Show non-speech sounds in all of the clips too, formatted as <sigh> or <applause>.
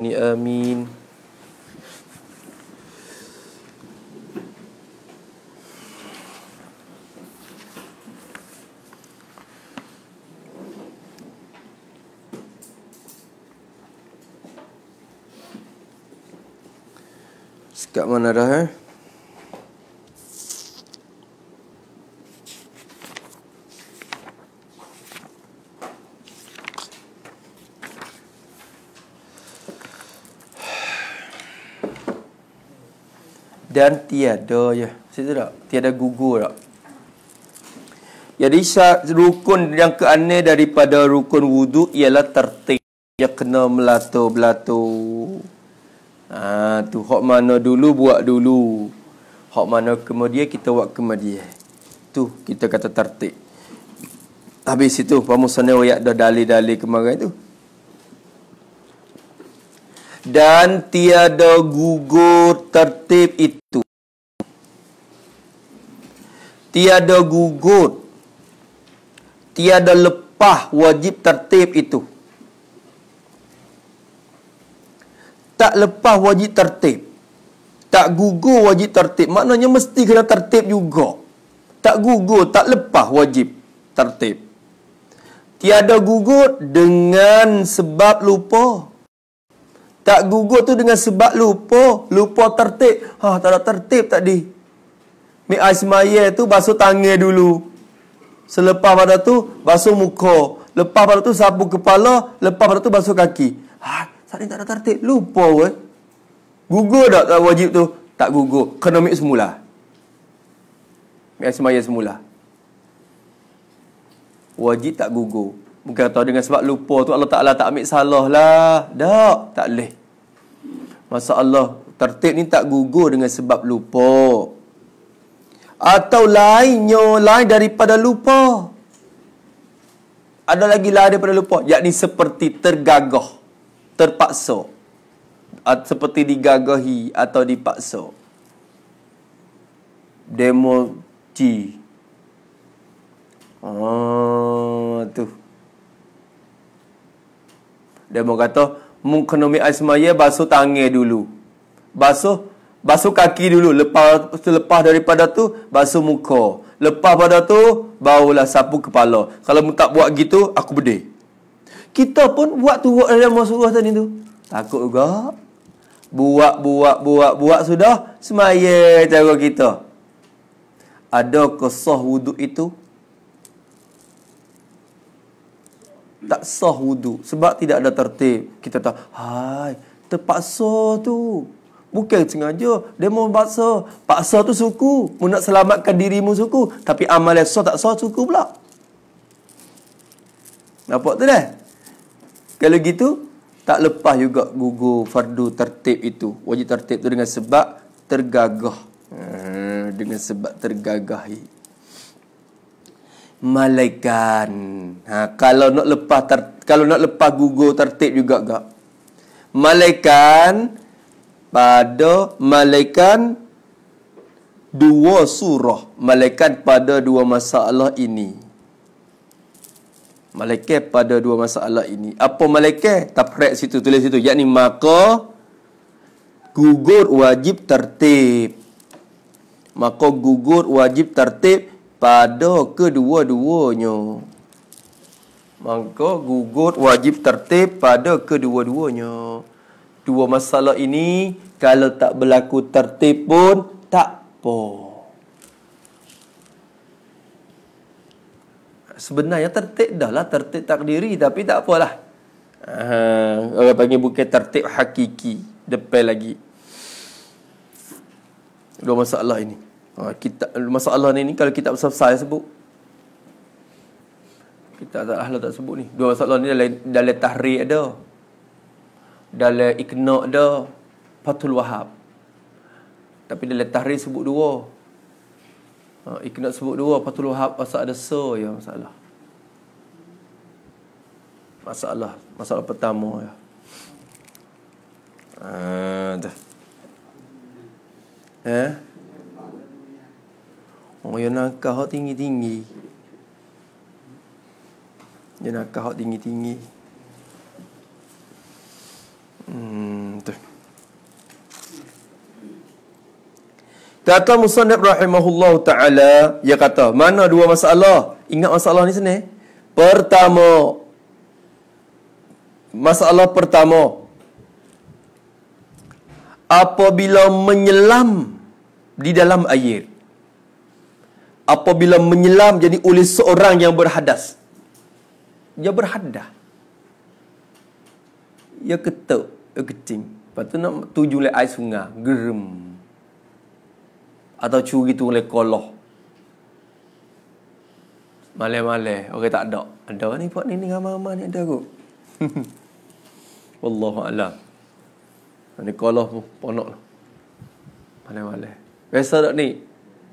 ni amin Sekat mana dah eh? dan tiada ya. Sedar tak? Tiada gugur tak? Jadi rukun yang keaneh daripada rukun wudu ialah tertib. Dia kena melato-belato. Ha, tu hak mana dulu buat dulu. hak mana kemudian kita buat kemudian. Tu kita kata tertib. Habis itu pemusnah wayak dah dalil-dalil kemarin tu. Dan tiada gugur tertib itu tiada gugur tiada lepah wajib tertib itu tak lepah wajib tertib tak gugur wajib tertib maknanya mesti kena tertib juga tak gugur tak lepah wajib tertib tiada gugur dengan sebab lupa tak gugur tu dengan sebab lupa. Lupa tertib. Ha, tak ada tertib tadi. Mi asmaya tu basuh tangan dulu. Selepas pada tu basuh muka. Lepas pada tu sapu kepala. Lepas pada tu basuh kaki. Ha, tadi tak ada tertib. Lupa weh. Gugur tak, tak wajib tu? Tak gugur. Kena mik semula. Mi asmaya semula. Wajib tak gugur. Bukan tahu dengan sebab lupa tu Allah Ta'ala tak ambil salah lah. Tak, tak boleh. Masa Allah tertib ni tak gugur dengan sebab lupa. Atau lainnya lain daripada lupa. Ada lagi lain daripada lupa. Yakni seperti tergagah. Terpaksa. Seperti digagahi atau dipaksa. Demo Oh, ah, tu. Dia mau kata mengkonomi asmaya basuh tangan dulu. Basuh basuh kaki dulu lepas selepas daripada tu basuh muka. Lepas pada tu barulah sapu kepala. Kalau mu tak buat gitu aku bedih. Kita pun buat tu buat dalam masuk tadi tu. Takut juga. Buat buat buat buat sudah semaya cara kita. Ada kesah wuduk itu? tak sah wudu sebab tidak ada tertib kita tahu hai terpaksa tu bukan sengaja dia demo paksa paksa tu suku mu nak selamatkan dirimu suku tapi amal sah tak sah suku pula nampak tu dah kalau gitu tak lepas juga gugur fardu tertib itu wajib tertib tu dengan sebab tergagah hmm, dengan sebab tergagahi Malaikan, Ha, kalau nak lepas ter, kalau nak lepas gugur tertib juga gak. Malaikan pada Malaikan dua surah Malaikan pada dua masalah ini. Malaikat pada dua masalah ini. Apa malaikat? Tafrek situ tulis situ yakni maka gugur wajib tertib. Maka gugur wajib tertib pada kedua-duanya maka gugut wajib tertib pada kedua-duanya dua masalah ini kalau tak berlaku tertib pun tak apa sebenarnya tertib dah lah tertib takdiri tapi tak apalah Uh, orang panggil bukan tertib hakiki depan lagi dua masalah ini Ah, kita, masalah ni, ni kalau kita besar-besar sebut. Kita tak ahli tak sebut ni. Dua masalah ni dalam, dalam tahrir ada. Dalam iknak ada. Fatul Wahab. Tapi dalam tahrir sebut dua. Ha, ah, iknak sebut dua. Fatul Wahab pasal ada so ya masalah. Masalah. Masalah pertama ya. Ah, uh, dah. Eh? Oh, yang nak kahok tinggi-tinggi. Yang nak kahok tinggi-tinggi. Hmm, Kata Musanib rahimahullah ta'ala, dia kata, mana dua masalah? Ingat masalah ni sini. Pertama, masalah pertama, apabila menyelam di dalam air, apabila menyelam jadi oleh seorang yang berhadas. Dia berhadah. Dia ketuk, dia kecing. Lepas tu nak tuju oleh air sungai, gerem. Atau curi tu oleh koloh. Malih-malih, orang okay, tak ada. Ada ni buat ni, ni ramai-ramai ni ada kot. <laughs> Wallahualam. Ni koloh pun ponok lah. Malih-malih. Biasa tak ni?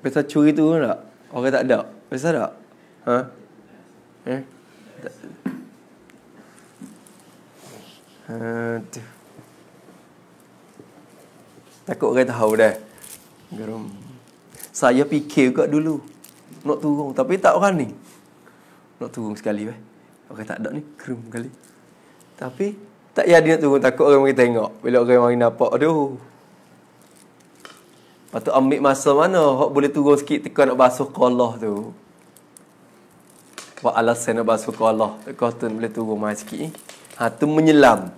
Biasa curi tu kan tak? Orang tak ada. Besar tak? Ha? Eh? Tak. Eh? Ha, Takut orang tahu dah. gerum. Saya fikir juga dulu. Nak turun. Tapi tak orang ni. Nak turun sekali. Eh? Orang tak ada ni. gerum kali. Tapi tak jadi nak turun. Takut orang mari tengok. Bila orang mari nampak. Aduh. Lepas tu ambil masa mana Hak boleh turun sikit Tekan nak basuh kolah tu Buat alasan nak basuh kolah Tekan tu boleh turun mas sikit Ha tu menyelam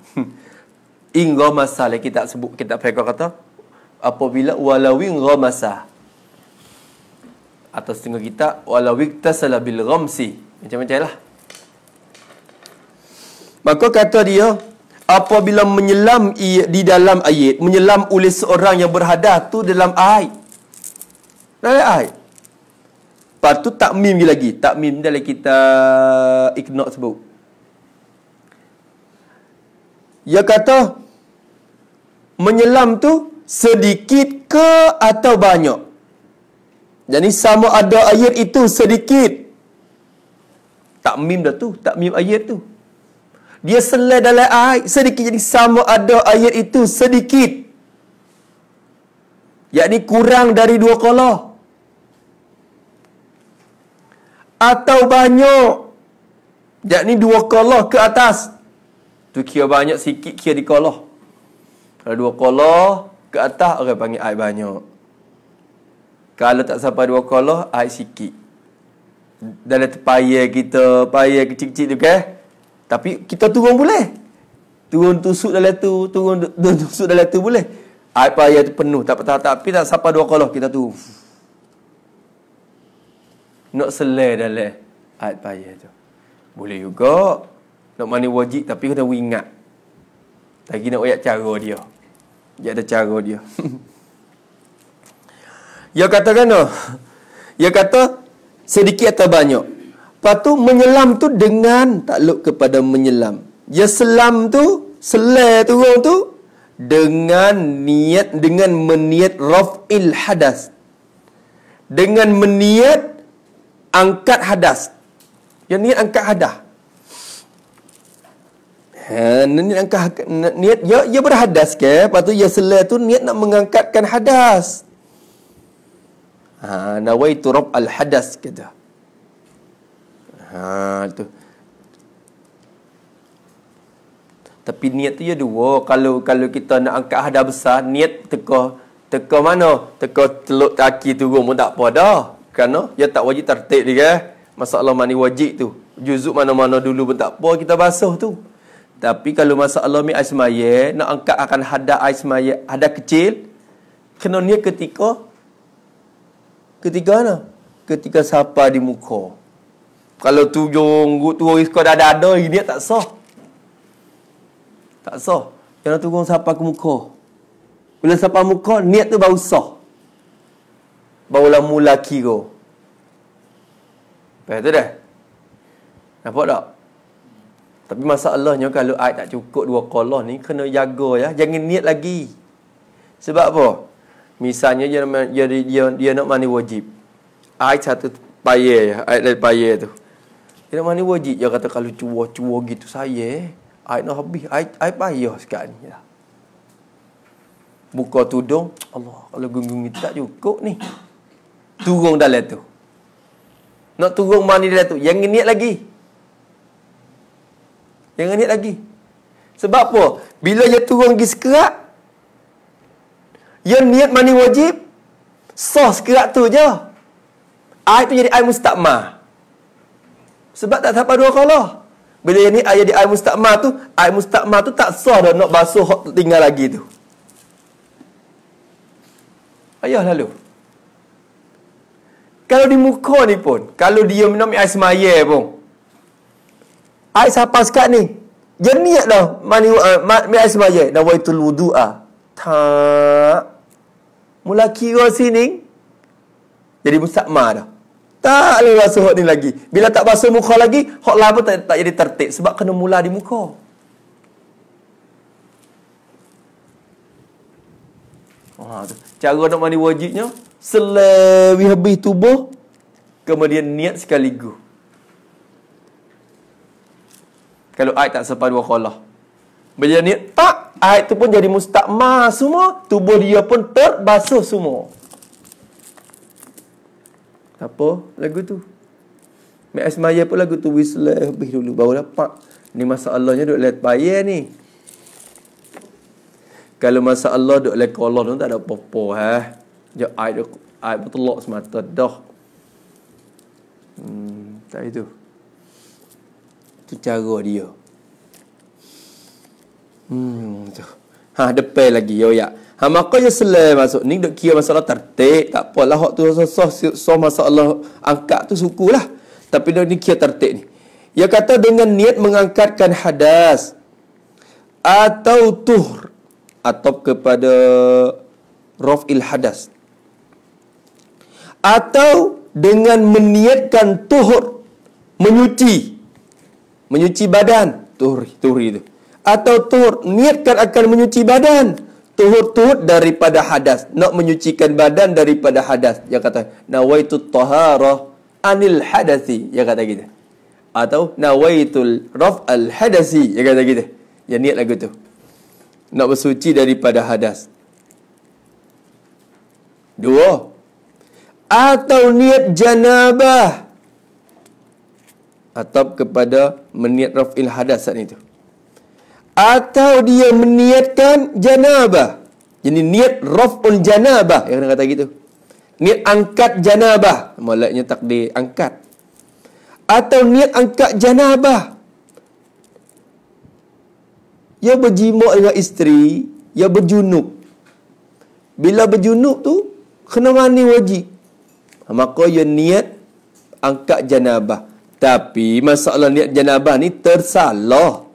<laughs> Ingga masalah Kita tak sebut Kita tak payah kata Apabila walau ingga masa Atau setengah kita Walau ikta salabil ramsi Macam-macam lah Maka kata dia apabila menyelam di dalam ayat, menyelam oleh seorang yang berhadah tu dalam air. Dalam air. Lepas tu tak takmim lagi tak Takmim dalam kita ikhnaq sebut. Ya kata menyelam tu sedikit ke atau banyak. Jadi sama ada air itu sedikit. Takmim dah tu, tak takmim ayat tu. Dia selai dalam air sedikit jadi sama ada air itu sedikit. Yakni kurang dari dua kolah. Atau banyak. Yakni dua kolah ke atas. Tu kira banyak sikit kira di kolah. Kalau dua kolah ke atas orang panggil air banyak. Kalau tak sampai dua kolah air sikit. Dalam payah kita, payah kecil-kecil tu ke? Okay? Tapi kita turun boleh. Turun tusuk dalam tu, turun tu, tusuk dalam tu boleh. Apa ayat penuh tak tak tapi tak sampai dua kalah kita tu. Nak selai dalam ayat payah tu. Boleh juga. Nak mana wajib tapi kena ingat. Lagi nak ayat cara dia. Dia ada cara dia. Ya <laughs> katakan tu. Ya kata sedikit atau banyak. Lepas tu menyelam tu dengan takluk kepada menyelam. Ya selam tu, selai turun tu dengan niat dengan meniat raf'il hadas. Dengan meniat angkat hadas. Yang niat angkat hadas. Ha, niat angkat niat ya ya berhadas ke? Lepas tu ya selai tu niat nak mengangkatkan hadas. Ha, nawaitu rab al hadas kata. Gitu. Ha tu. Tapi niat tu ya dua. Kalau kalau kita nak angkat hadah besar, niat teka teka mana? Teka teluk kaki turun pun tak apa dah. Kerana ya tak wajib tertib dia. Eh? Masalah mani wajib tu. Juzuk mana-mana dulu pun tak apa kita basuh tu. Tapi kalau masalah mi aismaye nak angkat akan hadah aismaye hadah kecil kena niat ketika ketika mana? Ketika sapa di muka kalau tujuh tujuh risiko dah ada ini tak sah. Tak sah. Jangan tunggu sampai ke muka. Bila sampai muka, niat tu baru sah. la mula kiro. Lepas tu dah. Nampak tak? Tapi masalahnya kalau air tak cukup dua kolah ni, kena jaga ya. Jangan niat lagi. Sebab apa? Misalnya dia, dia, dia, dia nak mandi wajib. Air satu payah ya. Air dari payah tu. Jadi mana wajib dia kata kalau cua-cua gitu saya Saya eh. nak habis, saya payah sekat ni ya. Buka tudung, Allah kalau gunggung itu tak cukup ni Turung dalam tu Nak turung mana dalam tu, yang niat lagi Yang niat lagi Sebab apa? Bila dia turung pergi sekerak Yang niat mani wajib Sah sekerak tu je Air tu jadi air mustaqmah. Sebab tak sampai dua kolah. Bila ni ayat di ayat mustakmah tu, ayat mustakmah tu tak sah dah nak basuh tinggal lagi tu. Ayah lalu. Kalau di muka ni pun, kalau dia minum air semaya pun, air siapa sekat ni? Jeniak dah, mani, uh, eh, mani air semaya. Dan waitul wudu'a. Ah. Tak. Mula kira sini, jadi mustakmah dah. Tak boleh basuh hok ni lagi. Bila tak basuh muka lagi, hok lah tak, tak jadi tertib sebab kena mula di muka. Ha, cara nak mandi wajibnya selewi habis tubuh kemudian niat sekaligus. Kalau air tak sempat dua kolah. Bila niat tak, air tu pun jadi mustakma semua. Tubuh dia pun terbasuh semua. Tak apa lagu tu Mek Asmaya pun lagu tu Whistle lebih dulu Baru dapat Ni masa Allahnya duk lihat payah ni Kalau masa Allah duk lihat Allah tu tak ada apa-apa ha? Dia air duk Air betul lock semata dah hmm, Tak itu Itu cara dia Hmm, tu. Ha, depan lagi, yo ya. Ha maka je selai masuk. Ni dok kira masalah tertik, tak apalah hak tu sah-sah sah masalah angkat tu sukulah. Tapi dok ni kira tertik ni. Ya kata dengan niat mengangkatkan hadas atau tuhr atau kepada raf'il hadas atau dengan meniatkan tuhr menyuci menyuci badan tuhri tuhri itu atau tuhr niatkan akan menyuci badan tuhur tuhud daripada hadas nak menyucikan badan daripada hadas dia kata nawaitu taharah anil hadasi dia kata kita. atau nawaitul raf al hadasi dia kata kita. dia niat lagu tu nak bersuci daripada hadas dua atau niat janabah atau kepada meniat rafil hadas saat itu atau dia meniatkan janabah. Jadi niat raf'un janabah yang kata gitu. Niat angkat janabah, malaknya takdir angkat. Atau niat angkat janabah. Ya berjima dengan isteri, ya berjunub. Bila berjunub tu kena mandi wajib. Maka ya niat angkat janabah. Tapi masalah niat janabah ni tersalah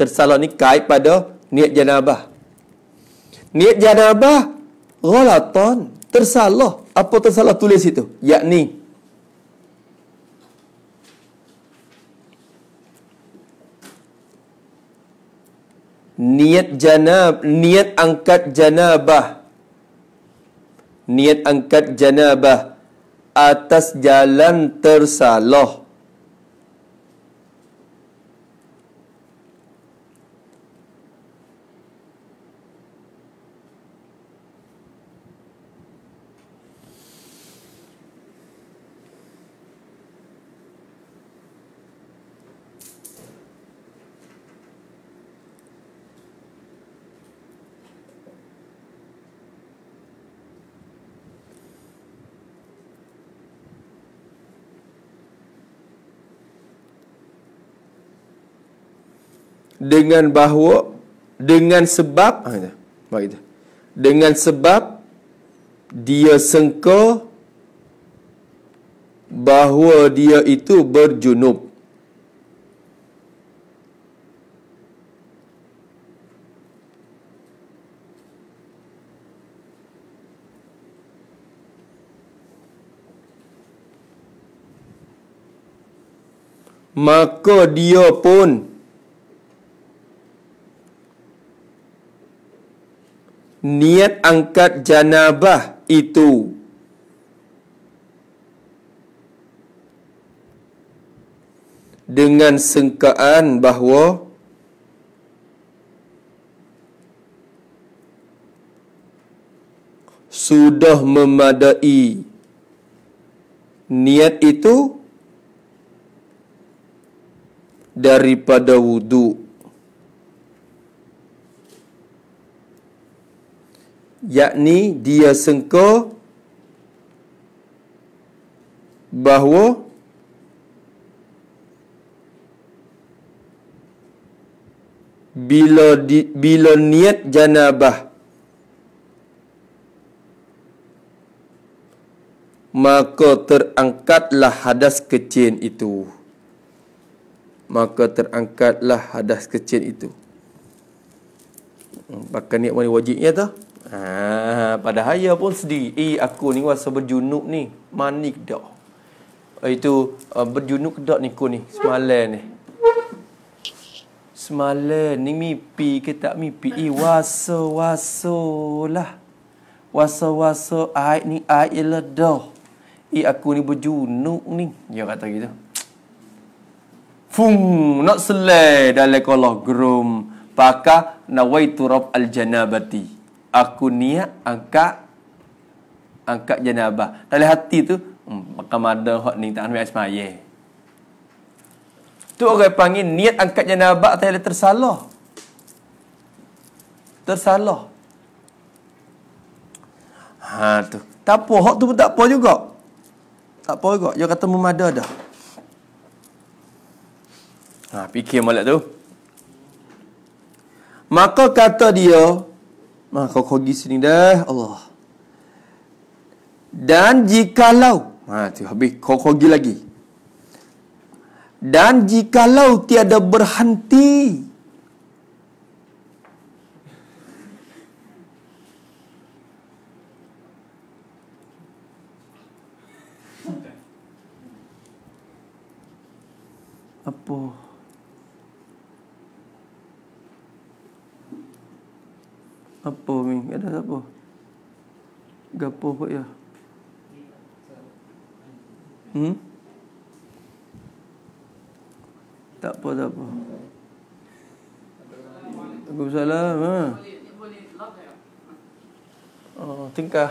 tersalah kait pada niat janabah. Niat janabah ghalatan, tersalah. Apa tersalah tulis itu? Yakni niat janab niat angkat janabah niat angkat janabah atas jalan tersalah dengan bahawa dengan sebab ha, baik dengan sebab dia sengka bahawa dia itu berjunub maka dia pun niat angkat janabah itu dengan sengkaan bahawa sudah memadai niat itu daripada wuduk yakni dia sengka bahawa bila di, bila niat janabah maka terangkatlah hadas kecil itu maka terangkatlah hadas kecil itu hmm, pakai niat mana wajibnya tu Ah, ha, pada haya pun sedih. Eh, aku ni rasa berjunuk ni. Manik dah. Eh, itu uh, berjunuk dah ni aku ni. Semalam ni. Semalam ni mimpi ke tak mimpi? Eh, waso, waso lah. Waso, waso. Air ni air lah dah. Eh, aku ni berjunuk ni. Dia kata gitu. Fung, nak selai dalam kolah gerum. Pakah nawaitu rob al-janabati aku niat angkat angkat jenabah. Dalam hati tu hmm, makan mada hot ni tak ambil air semaya. Tu orang panggil niat angkat jenabah, atau dia tersalah. Tersalah. Ha tu. Tak apa hot tu pun tak apa juga. Tak apa juga. Dia kata memada dah. Ha fikir molek tu. Maka kata dia, Maka kau pergi sini dah Allah Dan jikalau ha, tu habis kau pergi lagi Dan jikalau tiada berhenti Apa? Apa ni? Ada apa? Gapo kot ya? Hmm? Tak apa, tak apa. Aku Ha? Oh, tingkah.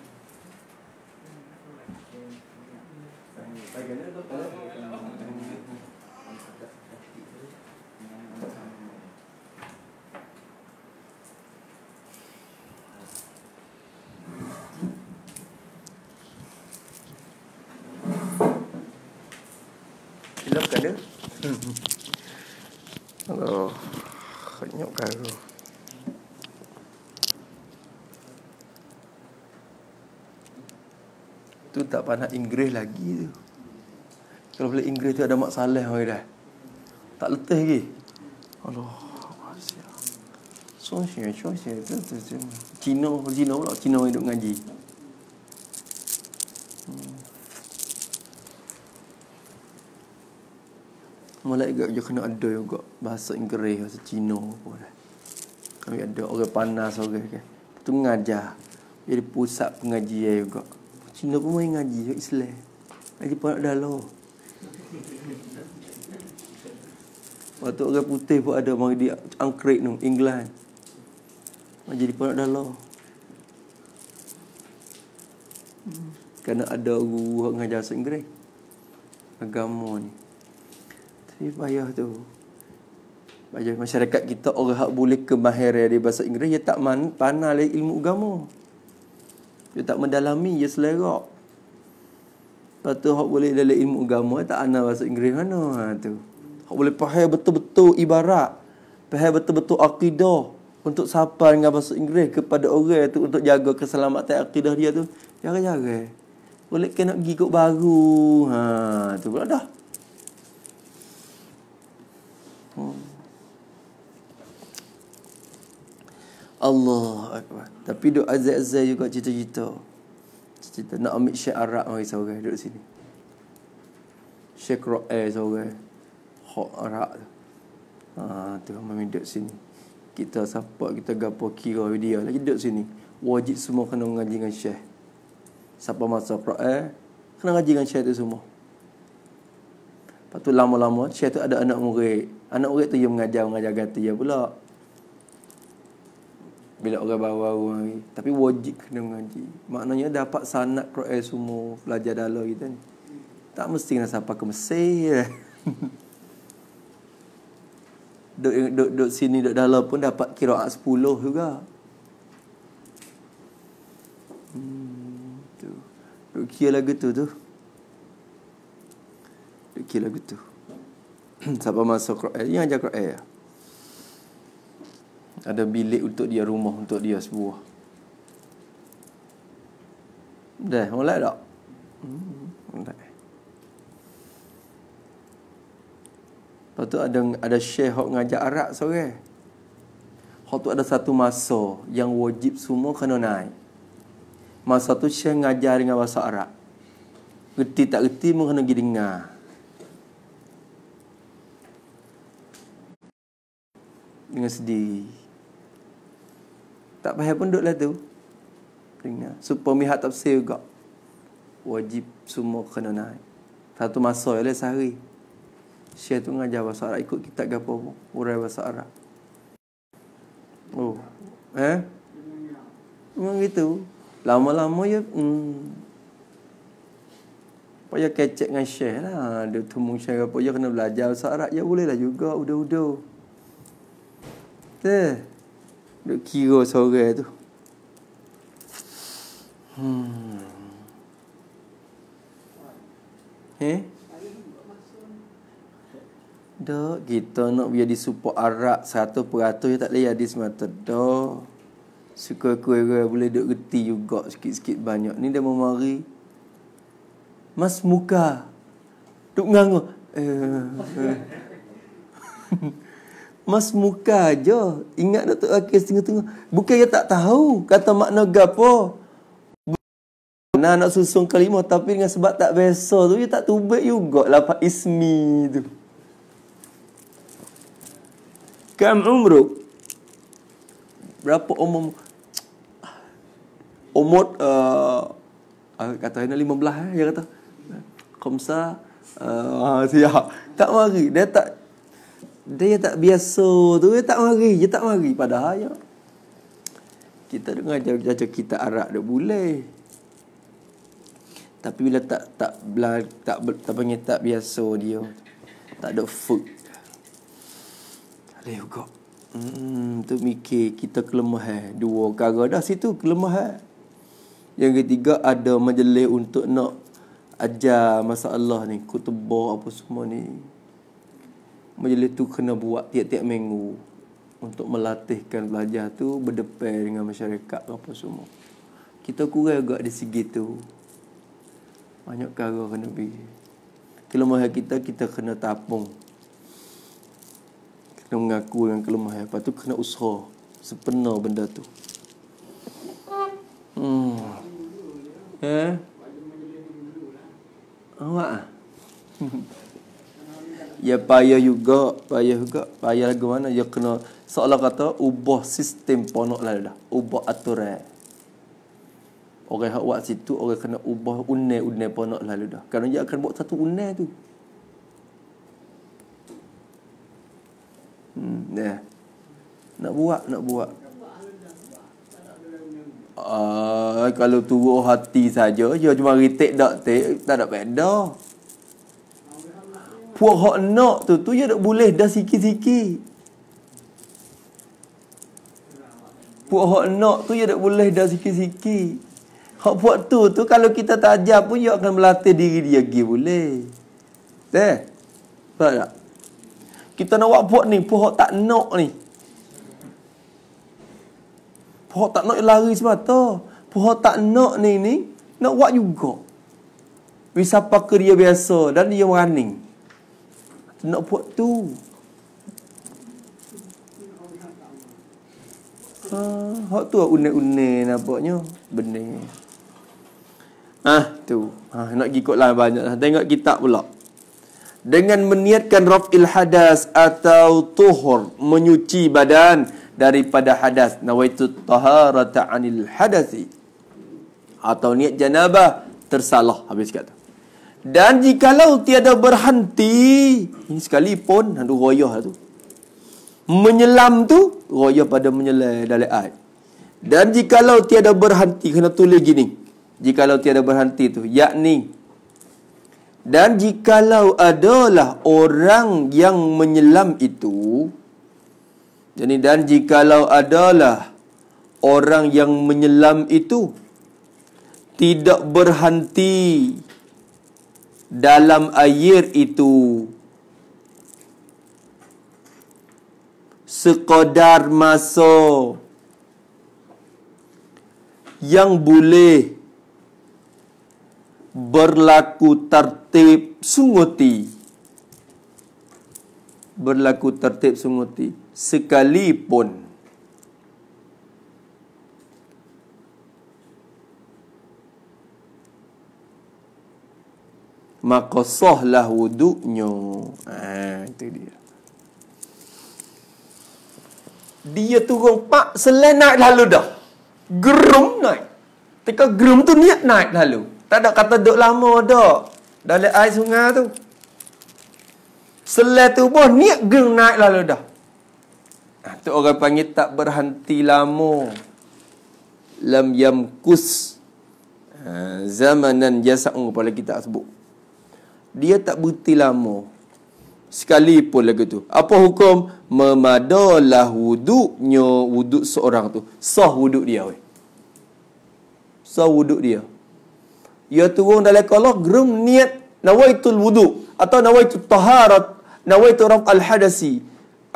Silapkan dia Allah Hanyuk karo Tu tak panah Inggeris lagi tu kalau boleh Inggeris tu ada Mak Saleh oi dah. Tak letih lagi. Allah. Sun Xie, Sun Xie, tu tu tu. Cina, Cina pula, Cina yang duduk ngaji. Mulai hmm. juga dia kena ada juga bahasa Inggeris, bahasa Cina pun dah. Kami ada orang panas orang kan. Okay. Tu ngajar. Jadi pusat pengajian juga. Cina pun main ngaji, Islam. Ngaji pun ada lah. Waktu orang putih pun ada mari di Angkrik tu, England. Jadi pun ada law. Kerana ada guru dengan jasa Inggeris. Agama ni. Tapi payah tu. Bagi masyarakat kita orang hak boleh kemahiran di bahasa Inggeris, dia tak pandai ilmu agama. Dia tak mendalami, dia selerak. Lepas tu hok boleh dalam ilmu agama tak ana bahasa Inggeris mana ha tu. Hok boleh pahaya betul-betul ibarat, pahaya betul-betul akidah untuk siapa dengan bahasa Inggeris kepada orang tu untuk jaga keselamatan akidah dia tu. Jaga-jaga. Boleh kena pergi kot baru. Ha tu pula dah. Hmm. Allah Akbar. Tapi doa azza azza juga cerita-cerita cerita nak ambil Syekh Arab mari seorang duduk sini Syekh Ra'a eh, seorang Hak Arab ha, tu Tuhan mami duduk sini kita support kita gapo kira dia lagi duduk sini wajib semua kena mengaji dengan Syekh siapa masa Ra'a eh, kena mengaji dengan Syekh tu semua lepas lama-lama Syekh tu ada anak murid anak murid tu dia mengajar mengajar gata dia pula bila orang baru-baru hari. Tapi wajib kena mengaji. Maknanya dapat sanat Quran semua pelajar dalam kita kan. ni. Tak mesti nak sampai ke Mesir. duk, duk, duk sini, dok dalam pun dapat kira'at 10 juga. Hmm, duk kira lagu tu tu Duk kira lagu tu <clears throat> Siapa masuk Quran Yang ajar Quran ya? ada bilik untuk dia rumah untuk dia sebuah dah mulai tak hmm, Lepas tu ada ada syekh hok ngajak arak sore. Hok tu ada satu masa yang wajib semua kena naik. Masa tu syekh ngajar dengan bahasa arak. Reti tak reti pun kena pergi dengar. Dengan sedih. Tak payah pun duduklah tu Ringan So pemihak tafsir juga Wajib semua kena naik Satu masa je lah sehari Syekh tu ngajar bahasa Arab Ikut kitab ke apa pun Urai bahasa Arab Oh Eh Memang gitu Lama-lama ya, hmm. Payah kecek dengan Syekh lah Dia temung Syekh ke apa Dia kena belajar bahasa Arab Ya boleh lah juga Udah-udah Tuh Duk kira sore tu Hmm. Eh? Dok, kita nak biar di support arak 100% je tak boleh di semata. Dok. Suka kuih boleh duk reti juga sikit-sikit banyak. Ni dia memari. Mas muka. Duk nganggu. Eh. eh. <laughs> Mas muka aja. Ingat tak Tok Akil ah, setengah-tengah. Bukan dia tak tahu kata makna gapo. Nah, nak susun kalimah tapi dengan sebab tak biasa tu dia tak tubek juga lah Pak Ismi tu. Kam umru? Berapa umur? Umur uh, kata ini 15 eh dia kata. Komsa uh, eh, ah, siap. Tak mari. Dia tak dia tak biasa tu Dia tak mari Dia tak mari pada haya Kita dengar jajah kita arak dia boleh Tapi bila tak Tak tak, tak, tak panggil tak biasa dia Tak ada food Alih kok Hmm, tu mikir kita kelemahan Dua kara dah situ kelemahan Yang ketiga ada majlis untuk nak Ajar masalah ni Kutubah apa semua ni majlis tu kena buat tiap-tiap minggu untuk melatihkan pelajar tu berdepan dengan masyarakat apa semua. Kita kurang juga di segi tu. Banyak cara kena pergi. Kelemahan kita, kita kena tapung. Kena mengaku dengan kelemahan. Lepas tu kena usaha sepenuh benda tu. Hmm. Eh? Awak? Ah? <laughs> ya payah juga payah juga payah lagu mana ya kena seolah kata ubah sistem ponok lah dah ubah aturan orang hak buat situ orang kena ubah unai-unai ponok lah dah kerana dia akan buat satu unai tu hmm ya nak buat nak buat Uh, kalau tu hati saja dia cuma retake dak tak tak ada beda puak hak nak tu tu dia tak boleh dah sikit-sikit. Puak hak nak tu dia tak boleh dah sikit-sikit. Hak puak tu tu kalau kita tak pun dia akan melatih diri dia gi boleh. Teh. Betul tak? Kita nak buat puak ni, puak tak nak ni. Puak tak nak lari semata. Puak tak nak ni ni nak buat juga. Wisapa ke dia biasa dan dia running nak buat ah, tu. Ha, hak ah, tu unik-unik nampaknya. Benar. Ah ha, tu. Ha, nak pergi ikut lain banyak. Lah. Tengok kitab pula. Dengan meniatkan raf'il hadas atau tuhur. Menyuci badan daripada hadas. Nawaitu taharata anil hadasi. Atau niat janabah tersalah. Habis kata. Dan jikalau tiada berhenti Ini sekali sekalipun Aduh royah tu Menyelam tu Royah pada menyelam dalam ayat Dan jikalau tiada berhenti Kena tulis gini Jikalau tiada berhenti tu Yakni Dan jikalau adalah orang yang menyelam itu Jadi dan jikalau adalah Orang yang menyelam itu Tidak berhenti dalam air itu sekadar masa yang boleh berlaku tertib sunguti berlaku tertib sunguti sekalipun maka sahlah wuduknya. Ha, itu dia. Dia turun pak selain naik lalu dah. Gerum naik. Tika gerum tu niat naik lalu. Tak ada kata duduk lama dah. dari air sungai tu. Selain tu pun niat gerum naik lalu dah. Ha, tu orang panggil tak berhenti lama. Lam yamkus. Ha, zamanan jasa ungu oh, pada kita sebut dia tak berhenti lama sekalipun lagu tu apa hukum memadalah wuduknya wuduk seorang tu sah wuduk dia weh sah wuduk dia ya turun dalam kalau gerum niat nawaitul wuduk atau nawaitu taharat nawaitu raf al hadasi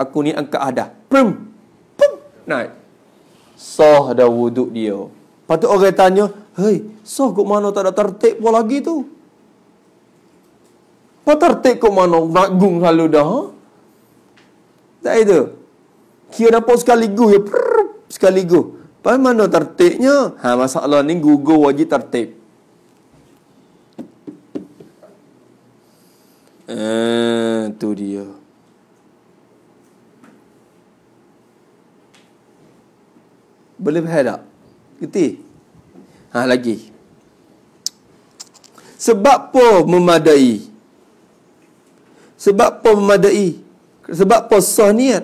aku ni angkat ada prim pum naik sah dah wuduk dia patut orang tanya hei sah kok mana tak ada tertib pun lagi tu kau tertik kau mana Ragung selalu dah ha? Tak itu Kira dapat sekali go ya Sekali go Pada mana tertiknya ha, Masalah ni Google wajib tertik Eh, tu dia. Boleh faham tak? Gerti? Ha, lagi. Sebab apa memadai? Sebab apa memadai? Sebab apa sah niat?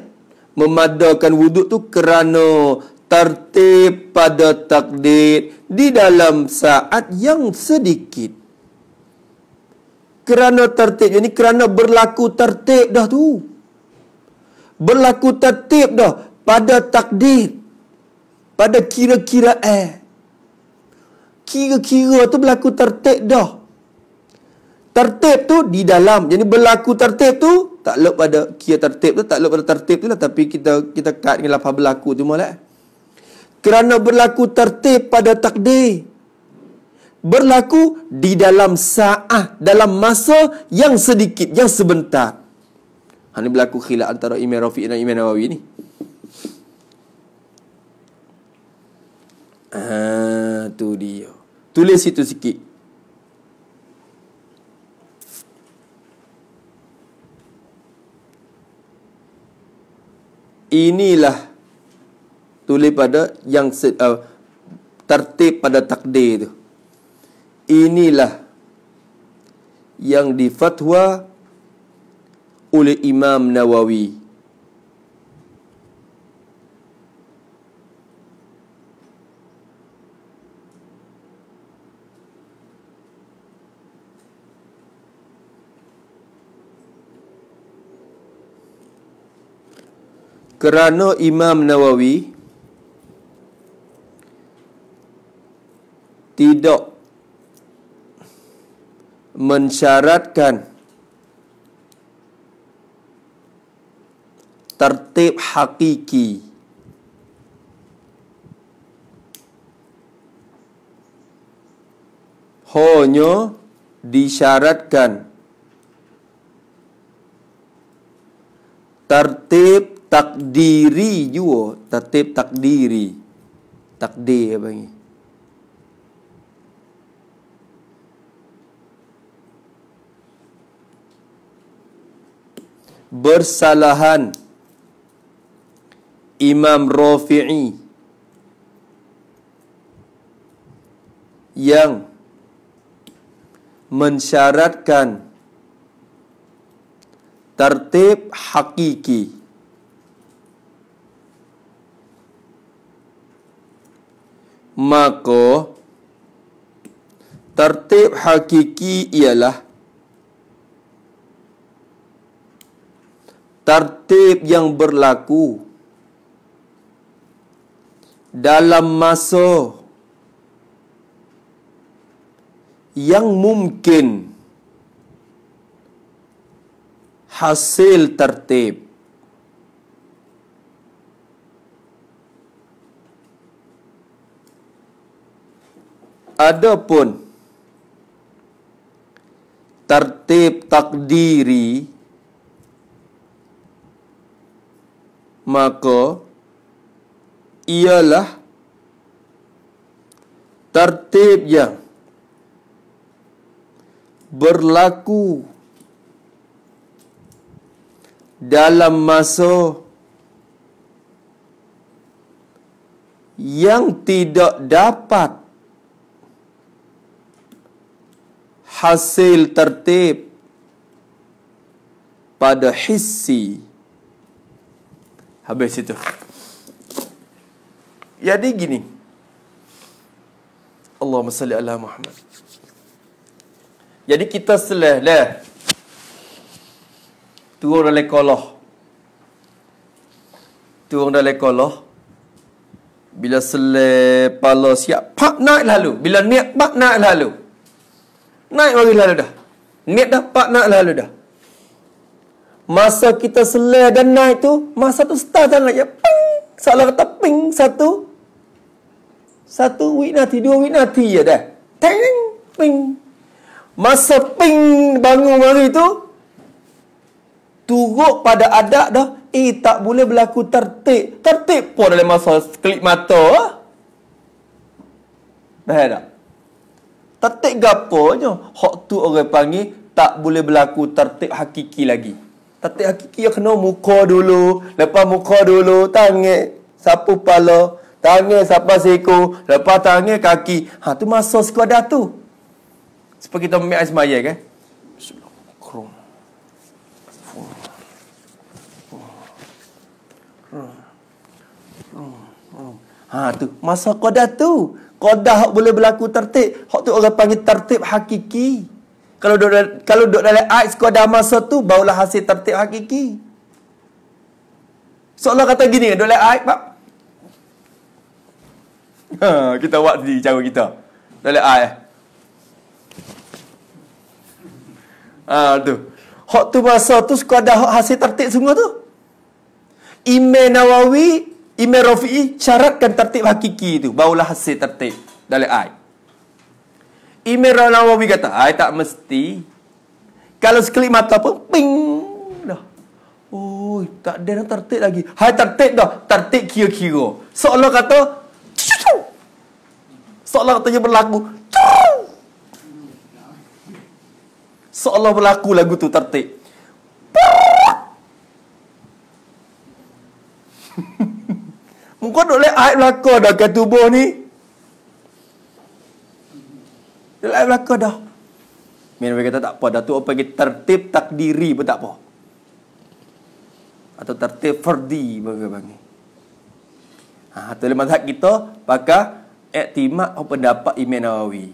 Memadakan wuduk tu kerana tertib pada takdir di dalam saat yang sedikit. Kerana tertib ini kerana berlaku tertib dah tu. Berlaku tertib dah pada takdir. Pada kira-kira eh. Kira-kira tu berlaku tertib dah tertib tu di dalam jadi berlaku tertib tu tak lup pada kia tertib tu tak lup pada tertib tu lah tapi kita kita kat dengan lapar berlaku tu malah kerana berlaku tertib pada takde berlaku di dalam saat dalam masa yang sedikit yang sebentar ini ha, berlaku khilaf antara Imam Rafi dan Imam Nawawi ni Ah, tu dia. Tulis itu sikit. inilah tulis pada yang uh, tertib pada takdir itu. Inilah yang difatwa oleh Imam Nawawi. kerana Imam Nawawi tidak mensyaratkan tertib hakiki hanya disyaratkan tertib takdiri juo tatib takdiri takdir apa ni bersalahan imam rafi'i yang mensyaratkan tertib hakiki maka tertib hakiki ialah tertib yang berlaku dalam masa yang mungkin hasil tertib Adapun tertib takdiri maka ialah tertib yang berlaku dalam masa yang tidak dapat hasil tertib pada hissi habis itu jadi gini Allahumma salli ala Muhammad jadi kita selah lah turun dari kolah turun dari kolah bila selah pala siap pak naik lalu bila niat pak naik lalu Naik mari lalu dah. Niat dah pak nak lalu dah. Masa kita selai dan naik tu, masa tu start dan ya. Ping. Salah kata ping satu. Satu wik nanti, dua wik nanti ya dah. Ting, ping. Masa ping bangun hari tu, turut pada adat dah, eh tak boleh berlaku tertib. Tertib pun dalam masa klik mata. Dah tak? tertib gapo je hak tu orang panggil tak boleh berlaku tertib hakiki lagi tertib hakiki yang kena muka dulu lepas muka dulu tangan sapu pala tangan sapa seko, lepas tangan kaki ha tu masa sekadar tu seperti kita ambil air semaya kan Ha tu masa qada tu Qadah hak boleh berlaku tertib. hak tu orang panggil tertib hakiki. Kalau duduk kalau duduk dalam aks qadah masa tu barulah hasil tertib hakiki. So Soalan kata gini, duduk dalam aks pak. Ha, kita buat di cara kita. Duduk dalam aks. Ha, tu. Hok tu masa tu qadah hok hasil tertib semua tu. Imam Nawawi Imam Rafi'i syaratkan tertib hakiki itu Barulah hasil tertib dalam ayat Imam Nawawi kata Ayat tak mesti Kalau sekelip mata pun Ping Dah Oh, tak ada nak tertik lagi. Hai tertib dah. Tertik kira-kira. Allah kata, so Allah katanya berlaku, Allah berlaku lagu tu tertib. <laughs> Kau tak boleh aib laka dah ke tubuh ni. Dia aib laka dah. Min kata tak apa. tu apa pergi tertib takdiri pun tak apa. Atau tertib ferdi bagaimana. Ha, atau lima tak kita pakai Iktimat apa pendapat Imam Nawawi.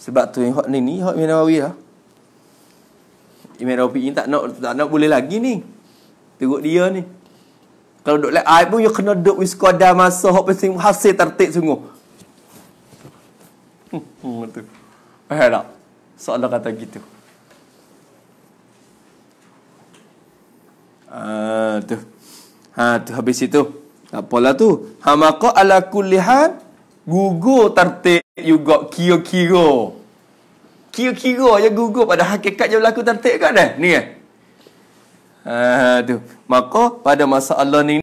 Sebab tu yang ni ni hak Imam Nawawi lah. Imam Nawawi ni tak nak tak nak boleh lagi ni. Teruk dia ni. Kalau duduk lab air pun, you kena duduk with skodah masa. Hak pasing hasil tertik sungguh. Hmm, hmm betul. Eh tak? Soalnya kata gitu. Ah, tu. Ha, tu habis itu. Tak apalah tu. Ha, maka ala kulihan gugur tertik juga kio kira kio kira Ya gugur pada hakikat yang berlaku tertik kan eh? Ni eh? Aduh, maka pada masalah ni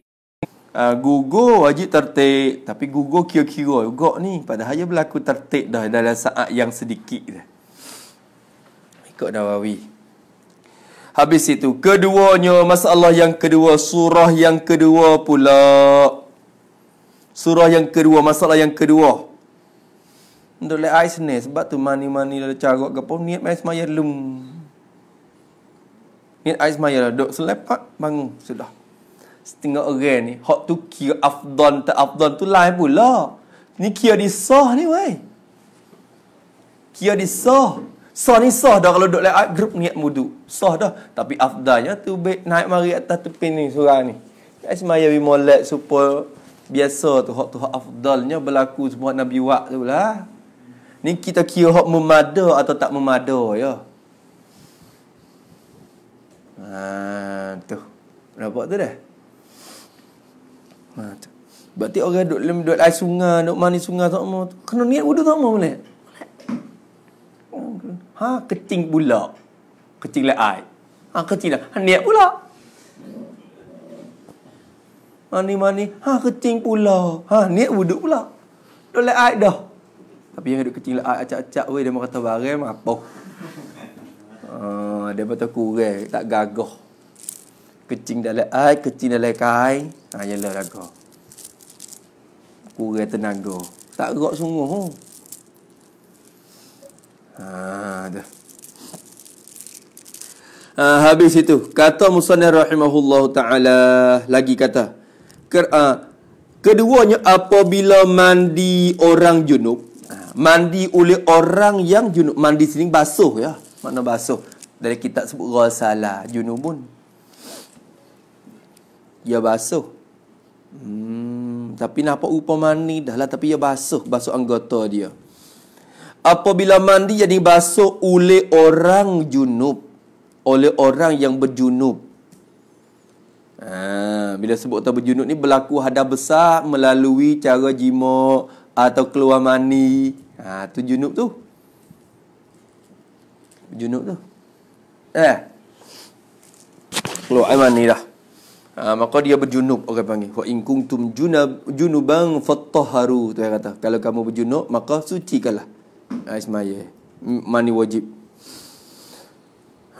Uh, ah, gugur wajib tertik tapi gugur kira-kira juga ni pada hari berlaku tertik dah dalam saat yang sedikit dah ikut nawawi habis itu keduanya masalah yang kedua surah yang kedua pula surah yang kedua masalah yang kedua untuk lai sebab tu mani-mani dalam cara gapo niat mai semaya lum Ni Aizmaya lah duduk selepak bangun sudah. Tengok orang ni hak tu kira afdan tak afdan tu lain pula. Ni kira soh ni wei. Kira soh, soh ni soh dah kalau duduk lewat grup niat mudu. soh dah. Tapi afdanya tu baik naik mari atas tepi ni surah ni. Aizmaya bi molek supaya biasa tu hak tu hak afdalnya berlaku semua Nabi Wak tu lah. Ni kita kira hak memada atau tak memada ya. Ah, tu. Nampak tu dah. Ha tu. Berarti orang duk lem duk air sungai, duk mani sungai tak mau. Kena niat wudu tak mau boleh. Ha kecing pula. Kecing lah air. Ha kecing lah. Ha, niat pula. Mani-mani. Ha kecing pula. Ha niat wudu pula. Duk lah air dah. Tapi yang duk kecil lah air acak-acak weh dia mau kata bareng apa. Uh, ah, dia patut kurai Tak gagah Kecing dalam air Kecing dalam kain Haa uh, Yalah gagah Kurai tenaga Tak gerak sungguh oh. Haa huh? uh, Tu uh, ah, habis itu kata musanna rahimahullah taala lagi kata ker, uh, keduanya apabila mandi orang junub uh, mandi oleh orang yang junub mandi sini basuh ya makna basuh dari kitab sebut ghasala junubun ya basuh hmm, tapi nampak rupa mandi dah lah tapi ya basuh basuh anggota dia apabila mandi jadi basuh oleh orang junub oleh orang yang berjunub ha, bila sebut tak berjunub ni berlaku hadah besar melalui cara jima atau keluar mani ha, tu junub tu junub tu eh kalau aman eh, ni dah ha, maka dia berjunub orang panggil wa in kuntum junab junuban fattaharu tu yang kata kalau kamu berjunub maka sucikanlah ah, ismaye mani wajib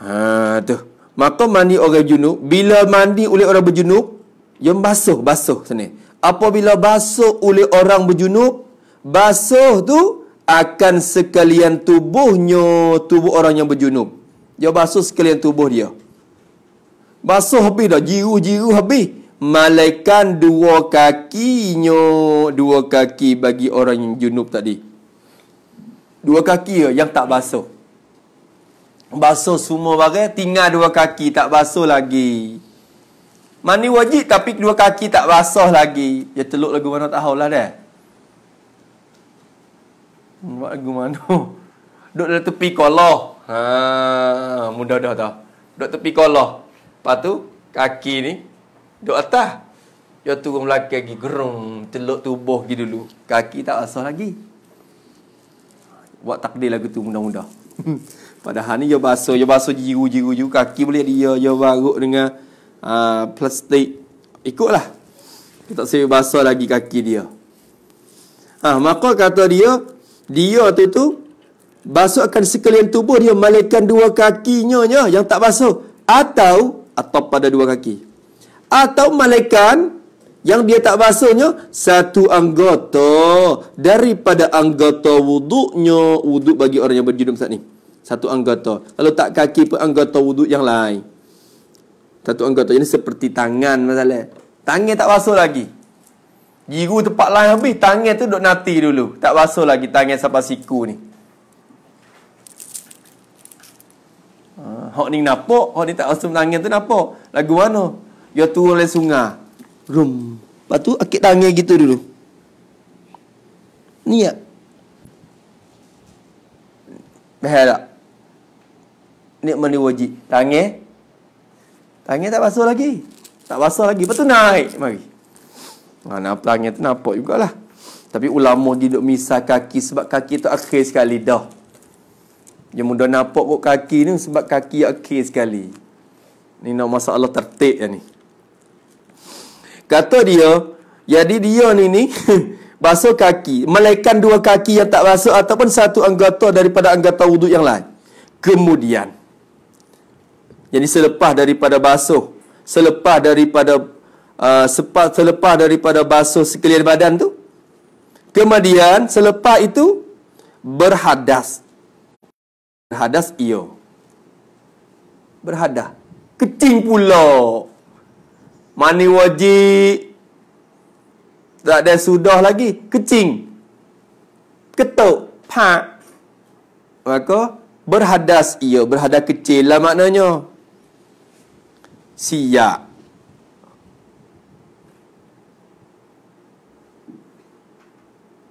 ha tu maka mandi orang junub bila mandi oleh orang berjunub yang basuh basuh sini apabila basuh oleh orang berjunub basuh tu akan sekalian tubuhnya tubuh orang yang berjunub. Dia basuh sekalian tubuh dia. Basuh habis dah. Jiru-jiru habis. Malaikan dua kakinya. Dua kaki bagi orang yang junub tadi. Dua kaki yang tak basuh. Basuh semua barang. Tinggal dua kaki. Tak basuh lagi. Mani wajib tapi dua kaki tak basuh lagi. Ya teluk lagu mana tak tahulah dia. Nampak lagu mana? <laughs> Duduk dalam tepi kolah. Ha, mudah dah dah. Duduk tepi kolah. Lepas tu, kaki ni, duduk atas. Dia turun belakang lagi, gerung, teluk tubuh pergi dulu. Kaki tak asal lagi. Buat takdir lagu tu mudah-mudah. <laughs> Padahal ni dia basuh, dia basuh jiru-jiru kaki boleh dia dia baruk dengan uh, plastik. Ikutlah. Dia tak sempat basuh lagi kaki dia. Ah, ha, maka kata dia, dia tu tu akan sekalian tubuh dia malaikan dua kakinya nya yang tak basuh atau atau pada dua kaki atau malaikan yang dia tak basuhnya satu anggota daripada anggota wuduknya wuduk bagi orang yang berjudum saat ni satu anggota kalau tak kaki pun anggota wuduk yang lain satu anggota ini seperti tangan masalah tangan tak basuh lagi Jiru tempat lain habis Tangan tu duduk nati dulu Tak basuh lagi tangan sampai siku ni Hak ni nampak Hak ni tak basuh tangan tu nampak Lagu mana Dia ya turun dari sungai Rum Lepas tu akit tangan gitu dulu Ni ya Bahaya tak Ni mana wajib Tangan Tangan tak basuh lagi Tak basuh lagi Lepas tu naik Mari Ha, nak pelang yang tu nampak juga lah. Tapi ulama dia duduk misal kaki sebab kaki tu akhir sekali dah. Dia mudah nampak kot kaki ni sebab kaki akhir sekali. Ni nak masalah tertik je ni. Kata dia, jadi dia ni ni, <laughs> basuh kaki. Melainkan dua kaki yang tak basuh ataupun satu anggota daripada anggota wuduk yang lain. Kemudian. Jadi selepas daripada basuh. Selepas daripada Uh, sepas selepas daripada basuh sekalian badan tu kemudian selepas itu berhadas berhadas iyo berhadas kecing pula mani wajib tak ada sudah lagi kecing ketuk pak maka berhadas iyo berhadas kecil lah maknanya siap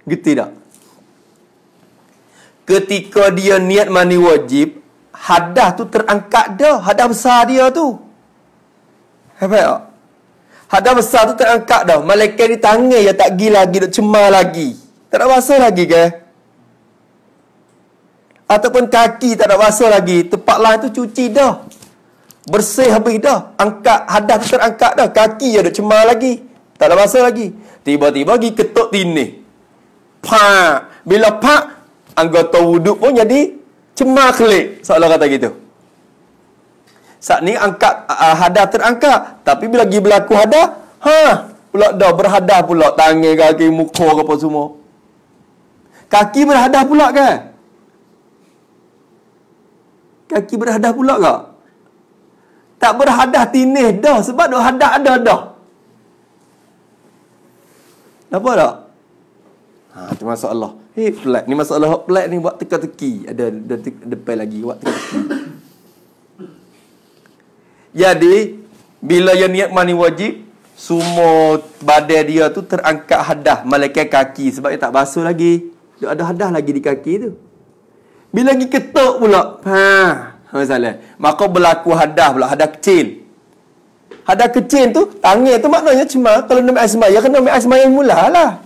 Gitu tak? Ketika dia niat mani wajib, hadah tu terangkat dah. Hadah besar dia tu. Hebat tak? Hadah besar tu terangkat dah. Malaikat ni tangan yang tak gila lagi, tak cemar lagi. Tak ada masa lagi ke? Ataupun kaki tak ada masa lagi. Tempat lain tu cuci dah. Bersih habis dah. Angkat, hadah tu terangkat dah. Kaki yang ada cemar lagi. Tak ada masa lagi. Tiba-tiba pergi ketuk tinih pak bila pak anggota wuduk pun jadi cemar kelik seolah kata gitu saat ni angkat uh, ah, hadah terangkat tapi bila lagi berlaku hadah ha pula dah berhadah pula tangan kaki muka ke apa semua kaki berhadah pula kan kaki berhadah pula ke tak berhadah tinih dah sebab dah hadah ada dah Dapat tak? Ha, itu masalah. Eh, hey, flat. Ni masalah hot flat ni buat teka-teki. Ada ada depan lagi buat teka-teki. Jadi, bila yang niat mani wajib, semua badai dia tu terangkat hadah malaikat kaki sebab dia tak basuh lagi. Dia ada hadah lagi di kaki tu. Bila lagi ketuk pula. Ha, ha masalah. Maka berlaku hadah pula, hadah kecil. Hadah kecil tu, tangan tu maknanya cuma kalau nak ambil asma, ya kena ambil asma yang mula lah.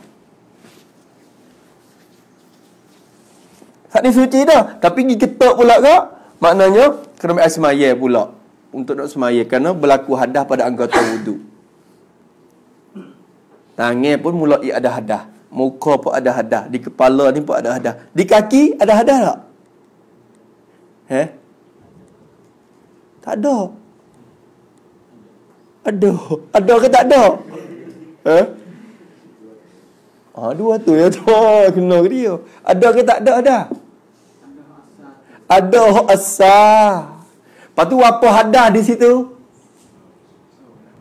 Tak ni suci dah. Tapi pergi ketuk pula ke? Maknanya, kena ambil air pula. Untuk nak semaya. Kerana berlaku hadah pada anggota wudhu. Tangan pun mula ada hadah. Muka pun ada hadah. Di kepala ni pun ada hadah. Di kaki ada hadah tak? Eh? Tak ada. Ada. Ada ke tak ada? Eh? Ha, dua tu ya <laughs> tu. Kena ke dia. Ada ke tak ada? Ada. Ada Aduh asah. Lepas tu apa hadah di situ?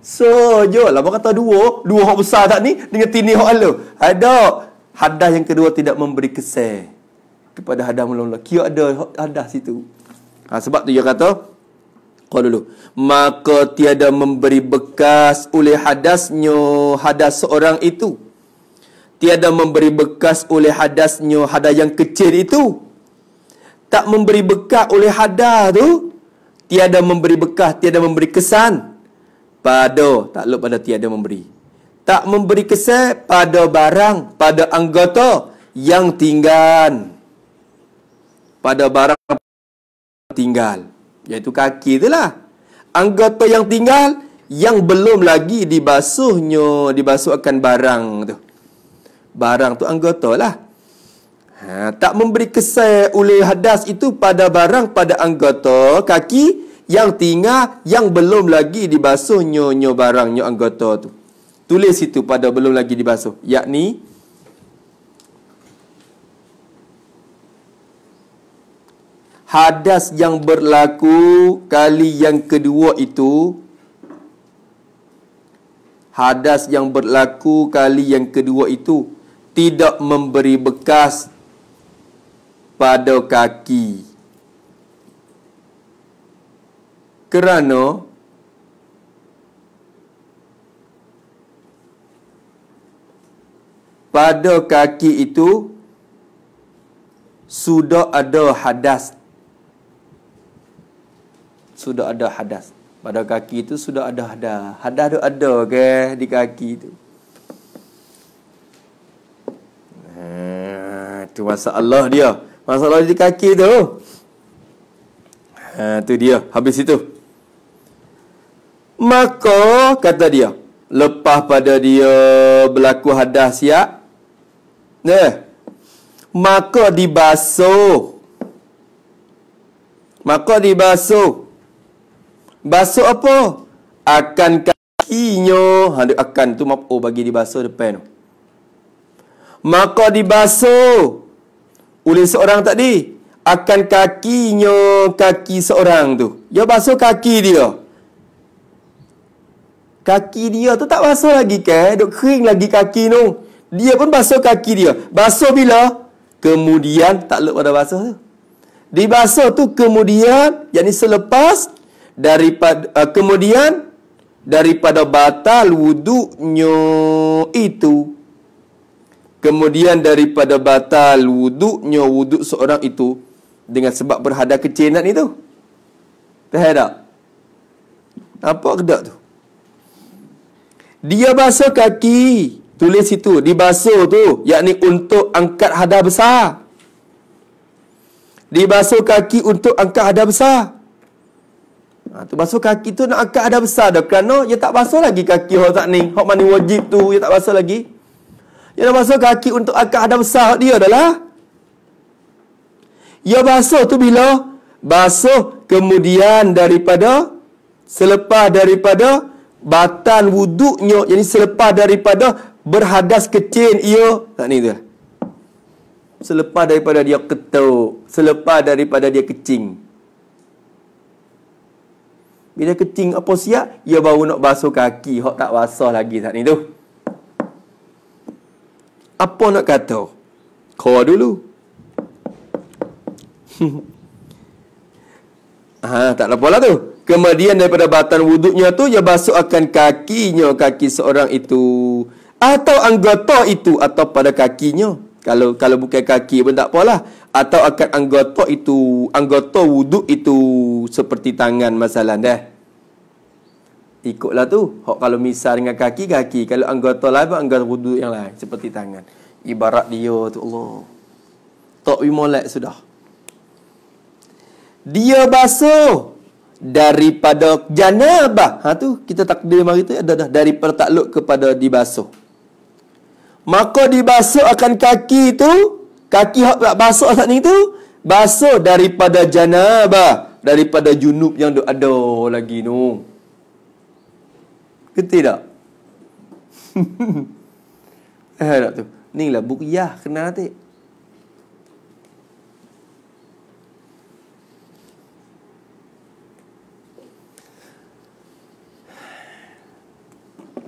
So je lah. kata dua. Dua hok besar tak ni? Dengan tini hok alo. Ada. Hadah yang kedua tidak memberi kesel. Kepada hadah mula-mula. Kira ada hadah situ. Ha, sebab tu dia kata. Kau dulu. Maka tiada memberi bekas oleh hadasnya hadas seorang itu. Tiada memberi bekas oleh hadasnya hadas yang kecil itu tak memberi bekah oleh hadar tu tiada memberi bekah tiada memberi kesan pada lupa pada tiada memberi tak memberi kesan pada barang pada anggota yang tinggal pada barang tinggal iaitu kaki itulah anggota yang tinggal yang belum lagi dibasuhnya dibasuh akan barang tu barang tu anggota lah ha, Tak memberi kesan oleh hadas itu pada barang pada anggota kaki Yang tinggal yang belum lagi dibasuh nyonya barang nyonya anggota tu Tulis itu pada belum lagi dibasuh Yakni Hadas yang berlaku kali yang kedua itu Hadas yang berlaku kali yang kedua itu Tidak memberi bekas pada kaki kerana pada kaki itu sudah ada hadas sudah ada hadas pada kaki itu sudah ada hadas hadas tu ada ke di kaki itu itu eh, masalah dia. Masalah di kaki tu. Ha, tu dia. Habis itu. Maka, kata dia. Lepas pada dia berlaku hadah siap. Eh, maka dibasuh. Maka dibasuh. Basuh apa? Akan kakinya. Ha, akan tu maaf. Oh, bagi dibasuh depan tu. Maka dibasuh oleh seorang tadi akan kakinya kaki seorang tu dia basuh kaki dia kaki dia tu tak basuh lagi ke dok kering lagi kaki tu dia pun basuh kaki dia basuh bila kemudian tak lep pada basuh tu basuh tu kemudian yakni selepas daripada uh, kemudian daripada batal wuduknya itu Kemudian daripada batal wuduknya wuduk seorang itu dengan sebab berhadah kecenat itu. Faham tak? Apa kedak tu? Dia basuh kaki. Tulis itu. Dibasuh tu. Yakni untuk angkat hada besar. Dibasuh kaki untuk angkat hada besar. Ha, tu basuh kaki tu nak angkat hada besar dah. Kerana dia tak basuh lagi kaki orang tak ni. Hak mana wajib tu. Dia tak basuh lagi. Dia dah basuh kaki untuk akad hadam sah dia adalah Ya basuh tu bila basuh kemudian daripada selepas daripada batan wuduknya jadi selepas daripada berhadas kecil ia tak ni dia selepas daripada dia ketuk selepas daripada dia kecing bila kecing apa siap ia baru nak basuh kaki hok tak basuh lagi tak ni tu apa nak kata? Kau dulu. ha, <laughs> tak lupa lah tu. Kemudian daripada batan wuduknya tu, ia basuh akan kakinya, kaki seorang itu. Atau anggota itu, atau pada kakinya. Kalau kalau bukan kaki pun tak apalah. Atau akan anggota itu, anggota wuduk itu seperti tangan masalah dah ikutlah tu. Hak kalau misal dengan kaki kaki, kalau anggota lain pun anggota wudu yang lain seperti tangan. Ibarat dia tu Allah. Tak bimolek sudah. Dia basuh daripada janabah. Ha tu kita takdir mari tu ada dah dari pertakluk kepada dibasuh. Maka dibasuh akan kaki tu, kaki hak tak basuh saat ni tu, basuh daripada janabah, daripada junub yang ada lagi noh. Ke tidak? <laughs> eh tak tu. Ni lah bukiyah kenal nanti.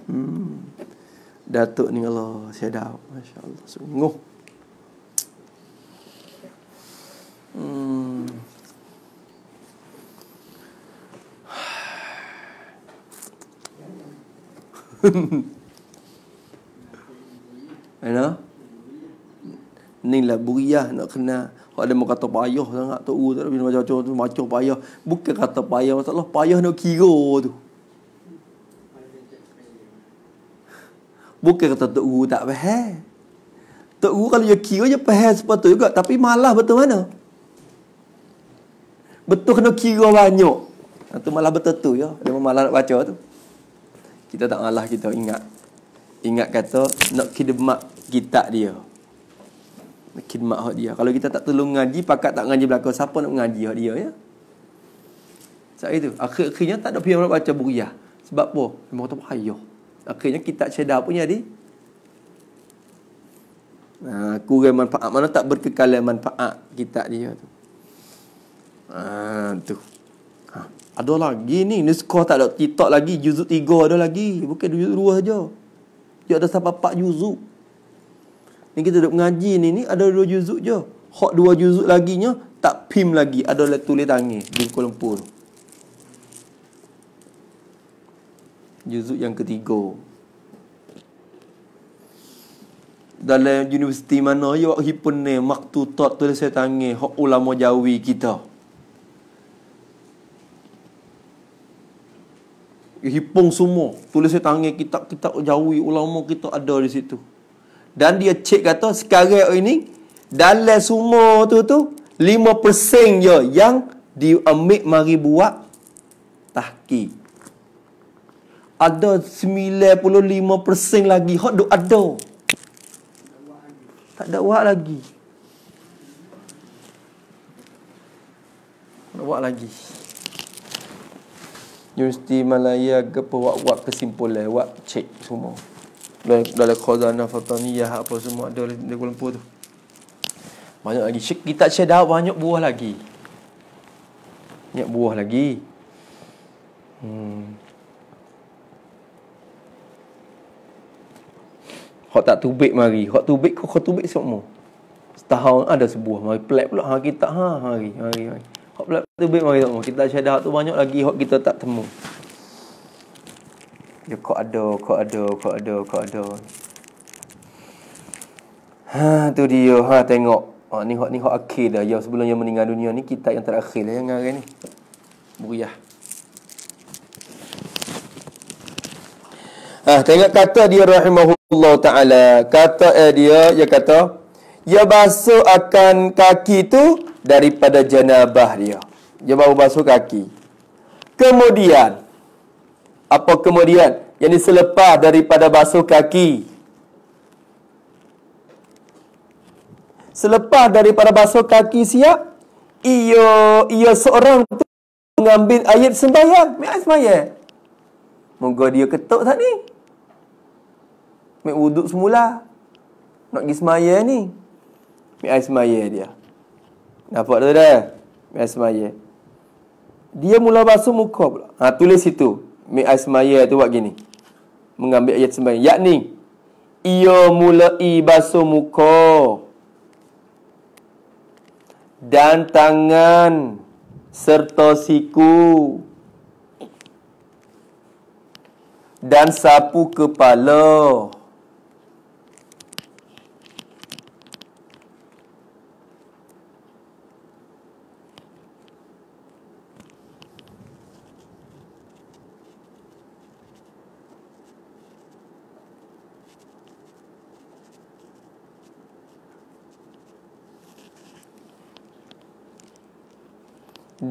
Hmm. Datuk ni Allah, saya dah. Masya-Allah, sungguh. you <laughs> know? Ni lah buriah nak kena. Kalau ada mau kata payah sangat, tak uh, tak ada macam-macam tu, macam payah. Bukan kata payah, masalah payah nak kira tu. Bukan kata tak uh, tak payah. Tak uh, kalau dia kira, dia payah tu juga. Tapi malah betul mana? Betul kena kira banyak. tu malah betul tu ya. Dia malah nak baca tu kita tak Allah kita ingat ingat kata nak khidmat kita dia nak khidmat hak dia kalau kita tak tolong ngaji pakat tak ngaji belaka siapa nak ngaji hak dia ya sebab itu akhir-akhirnya tak ada pihak nak baca buriah sebab apa memang tak bahaya akhirnya kita cedah pun jadi Nah, kurang manfaat mana tak berkekalan manfaat kita dia tu. Ah tu. Ah. Ada lagi ni Ni tak ada TikTok lagi Juzuk 3 ada lagi Bukan juzuk 2 saja Dia ada sampai 4 juzuk Ni kita duduk mengaji ni Ni ada dua juzuk je Hak dua juzuk lagi nya Tak pim lagi Ada lah tulis tangan Di Kuala Lumpur Juzuk yang ketiga dalam universiti mana yo ya, hipun ni maktu tulis saya tangi hak ulama jawi kita hipung semua. Tulis tangan kita kita jauhi ulama kita ada di situ. Dan dia cek kata sekarang ini dalam semua tu tu 5% je yang diambil mari buat tahqiq. Ada 95% lagi hak duk ada. Tak ada wak lagi. Tak ada wak lagi. Universiti Malaya gepo wak wak kesimpulan wak cek semua. Dalam khazanah fataniyah apa semua ada di Kuala Lumpur tu. Banyak lagi Syek, kita share banyak buah lagi. Banyak buah lagi. Hmm. Kau tak tubik mari, kau tubik kau kau tubik semua. Setahun ada sebuah mari pelak pula hari tak ha hari ha, hari. hari. Hot blood tu bin mari tu. Kita syahadah tu banyak lagi hot kita tak temu. Ya kau ada, kau ada, kau ada, kau ada. Ha tu dia ha tengok. Ha ni hot ni hot akhir dah. Ya sebelum yang meninggal dunia ni kita yang terakhir lah yang hari ni. Buriah. Ah ha, tengok kata dia rahimahullah taala kata eh, dia dia kata ya basuh akan kaki tu daripada janabah dia. Dia baru basuh kaki. Kemudian apa kemudian? Yang ini selepas daripada basuh kaki. Selepas daripada basuh kaki siap, ia ia seorang tu mengambil air sembahyang. Mi air sembahyang. Moga dia ketuk tak ni. Mi wuduk semula. Nak pergi sembahyang ni. Mi air sembahyang dia. Dapat tu dah. Mi'ah semaya. Dia mula basuh muka pula. Ha, tulis situ. Mi'ah semaya tu buat gini. Mengambil ayat semaya. Yakni. Ia mulai basuh muka. Dan tangan. Serta siku. Dan sapu kepala. Kepala.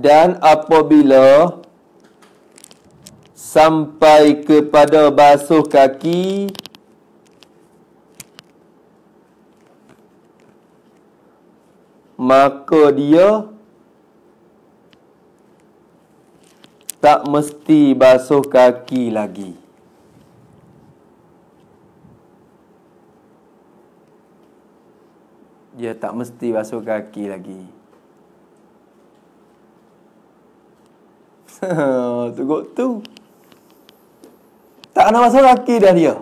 dan apabila sampai kepada basuh kaki maka dia tak mesti basuh kaki lagi dia tak mesti basuh kaki lagi <laughs> Teguk tu. Tak ada masa laki dah dia.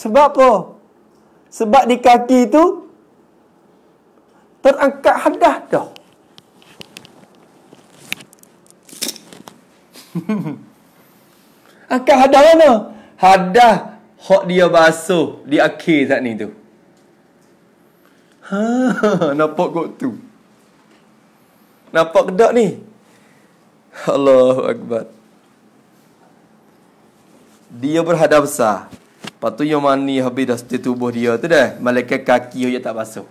Sebab apa? Sebab di kaki tu terangkat hadah dah. <laughs> angkat hadah mana? Hadah hok dia basuh di akhir saat ni tu. Ha, <laughs> nampak kok tu. Nampak kedak ni. Allahu Akbar. Dia berhadap besar. Lepas tu yang mani habis dah setiap tubuh dia tu dah. Malaikat kaki dia tak basuh.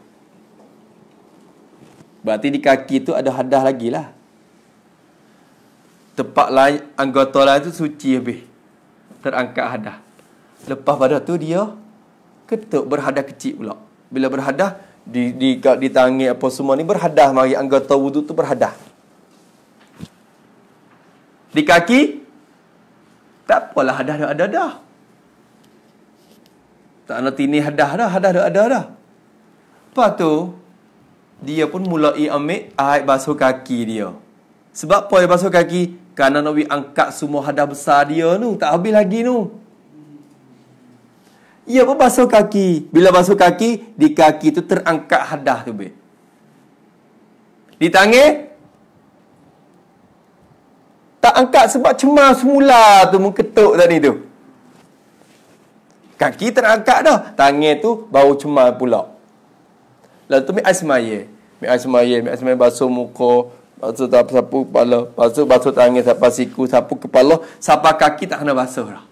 Berarti di kaki tu ada hadah lagi lah. Tempat lain, anggota lain tu suci habis. Terangkat hadah. Lepas pada tu dia ketuk berhadah kecil pula. Bila berhadah, di di kat ditangi apa semua ni berhadah mari anggota wuduk tu berhadah. Di kaki tak apalah hadah dah ada dah. Tak nak tini hadah dah, hadah dah ada dah. Apa tu? Dia pun mulai ambil air basuh kaki dia. Sebab apa air basuh kaki? Kerana nabi angkat semua hadah besar dia tu. Tak habis lagi tu. Ia berbasuh kaki. Bila basuh kaki, di kaki itu terangkat hadah tu. Di tangan, tak angkat sebab cemas semula tu mu ketuk tadi tu. Kaki terangkat dah. Tangan tu bau cemas pula. Lalu tu mi asmaye. Mi asmaye, mi asmaye basuh muka, basuh sapu kepala, basuh basuh tangan, sapu siku, sapu kepala, sapu kaki tak kena basuh dah.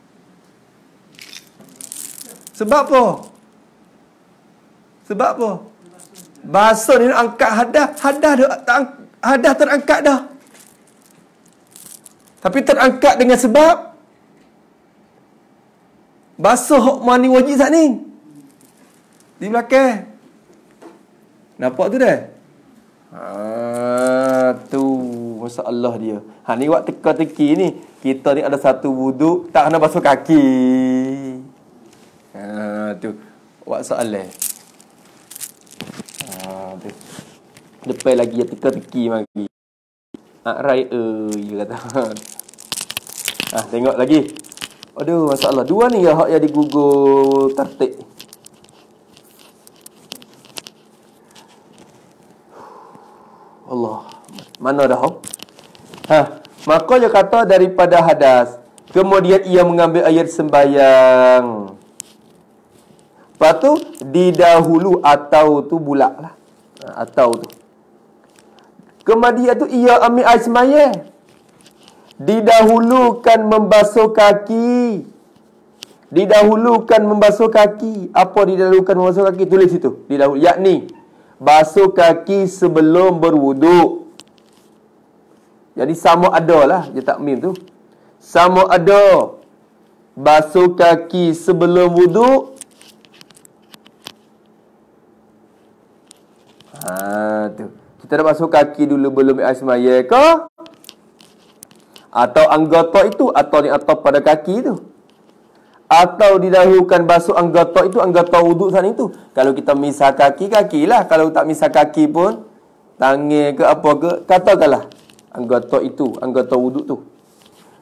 Sebab apa? Sebab apa? Bahasa ni angkat hadah, hadah dah hadah terangkat dah. Tapi terangkat dengan sebab bahasa hak mani wajib sat ni. Di belakang. Nampak tu dah? Ha tu masya-Allah dia. Ha ni buat teka-teki ni. Kita ni ada satu wuduk tak kena basuh kaki tu buat soalan eh? ah, ha tu depan lagi ya teka-teki mari nak rai er uh, kata ha <laughs> tengok lagi aduh masalah dua ni ya hak yang di Google tertik Allah mana dah hok ha maka dia kata daripada hadas kemudian ia mengambil air sembayang. Lepas tu didahulu atau tu bulak lah. Ha, atau tu. Kemudian tu ia ambil air semaya. Didahulukan membasuh kaki. Didahulukan membasuh kaki. Apa didahulukan membasuh kaki? Tulis situ. Didahulukan. Yakni. Basuh kaki sebelum berwuduk. Jadi sama ada lah. Dia takmim tu. Sama ada. Basuh kaki sebelum wuduk. Ha, tu. Kita dah basuh kaki dulu belum air semaya ke? Atau anggota itu atau di atas pada kaki tu Atau didahulukan basuh anggota itu, anggota wuduk sana itu? Kalau kita misah kaki, kakilah. Kalau tak misah kaki pun, tangan ke apa ke, katakanlah anggota itu, anggota wuduk tu.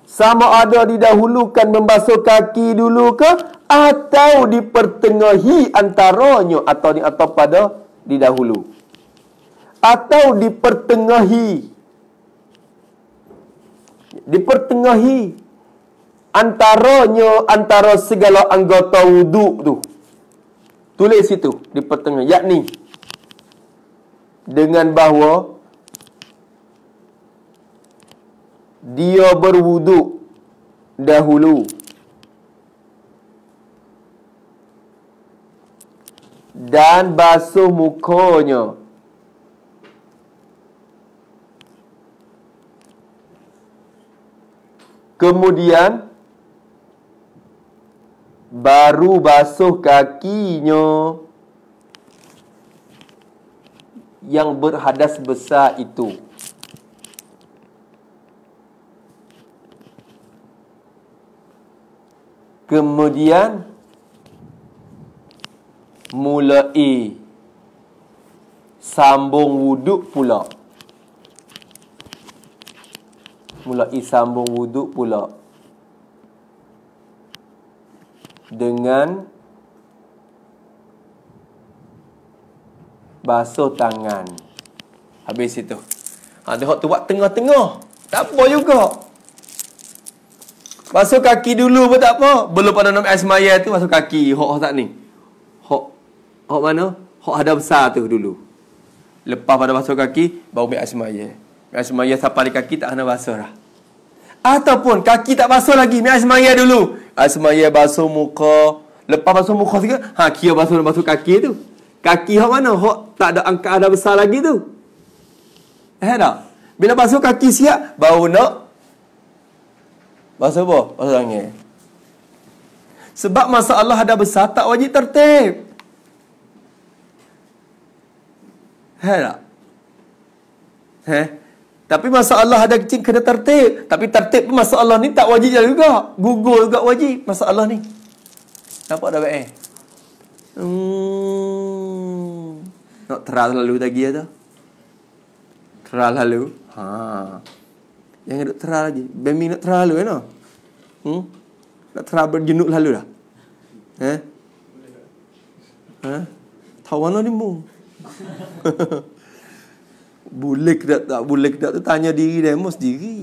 Sama ada didahulukan membasuh kaki dulu ke atau dipertengahi antaranya atau di atas pada didahulukan atau dipertengahi dipertengahi antaranya antara segala anggota wudhu tu tulis situ di pertengah yakni dengan bahawa dia berwudhu dahulu dan basuh mukanya Kemudian baru basuh kakinya yang berhadas besar itu. Kemudian mulai sambung wuduk pula. mulai sambung wuduk pula dengan basuh tangan habis itu ha dia tu buat tengah-tengah tak apa juga basuh kaki dulu pun tak apa belum pada nak asmaya tu basuh kaki hok hok tak ni hok hok mana hok ada besar tu dulu lepas pada basuh kaki baru ambil asmaya Mi'ah semaya sampai di kaki tak kena basuh lah. Ataupun kaki tak basuh lagi. Mi'ah semaya dulu. Mi'ah semaya basuh muka. Lepas basuh muka juga. Ha, kira basuh basuh kaki tu. Kaki hok mana? Hok tak ada angka ada besar lagi tu. Eh tak? Bila basuh kaki siap, baru nak. Basuh apa? Basuh angin. Sebab masa Allah ada besar, tak wajib tertib. Eh tak? Eh? Tapi masalah ada kencing kena tertib. Tapi tertib pun masalah ni tak wajib juga. Gugur juga wajib masalah ni. Nampak dah baik eh? Hmm. Nak terah lalu lagi ya tu? Terah lalu? Ha. Yang ada terah lagi. Bambi nak terah lalu ya no? Hmm? Nak terah berjenuk lalu dah? Eh? Eh? Tawana ni mung. <laughs> Boleh tak tak boleh tak tu tanya diri dia mesti diri.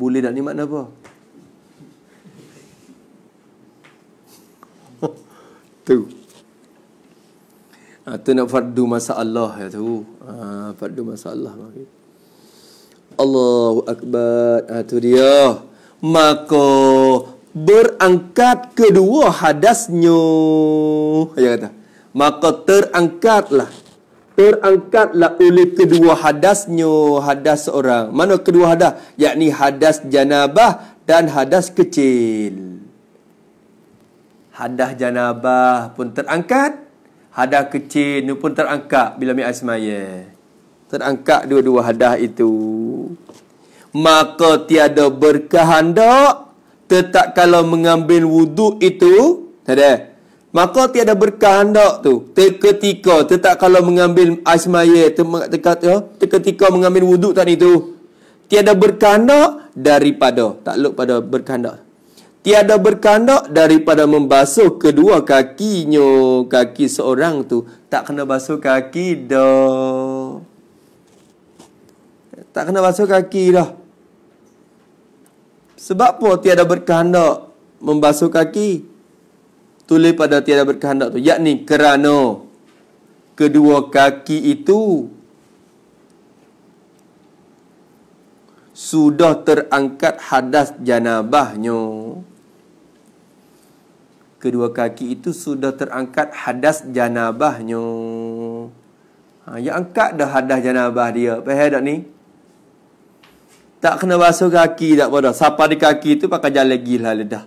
Boleh nak makna apa? <laughs> tu. Ha, ah, tu nak fardu masalah ya tu. Ha, ah, fardu masalah maksud. Allahu akbar. Ha, tu dia. Maka berangkat kedua hadasnya. Ya kata. Maka terangkatlah terangkatlah oleh kedua hadasnya hadas seorang mana kedua hadas yakni hadas janabah dan hadas kecil hadas janabah pun terangkat hadas kecil ni pun terangkat bila mi asmaya terangkat dua-dua hadas itu maka tiada berkehendak tetap kalau mengambil wudu itu tak ada Maka tiada berkah hendak tu. Ketika tetap kalau mengambil asmaya tekat eh, ya, ketika mengambil wuduk tadi tu tiada berkah hendak daripada takluk pada berkah hendak. Tiada berkah hendak daripada membasuh kedua kakinya, kaki seorang tu tak kena basuh kaki dah. Tak kena basuh kaki dah. Sebab apa tiada berkah hendak membasuh kaki? tulis pada tiada berkehendak tu yakni kerana kedua kaki itu sudah terangkat hadas janabahnya kedua kaki itu sudah terangkat hadas janabahnya ha ya angkat dah hadas janabah dia faham tak ni tak kena basuh kaki tak apa dah sapa di kaki tu pakai jalan gila lah dah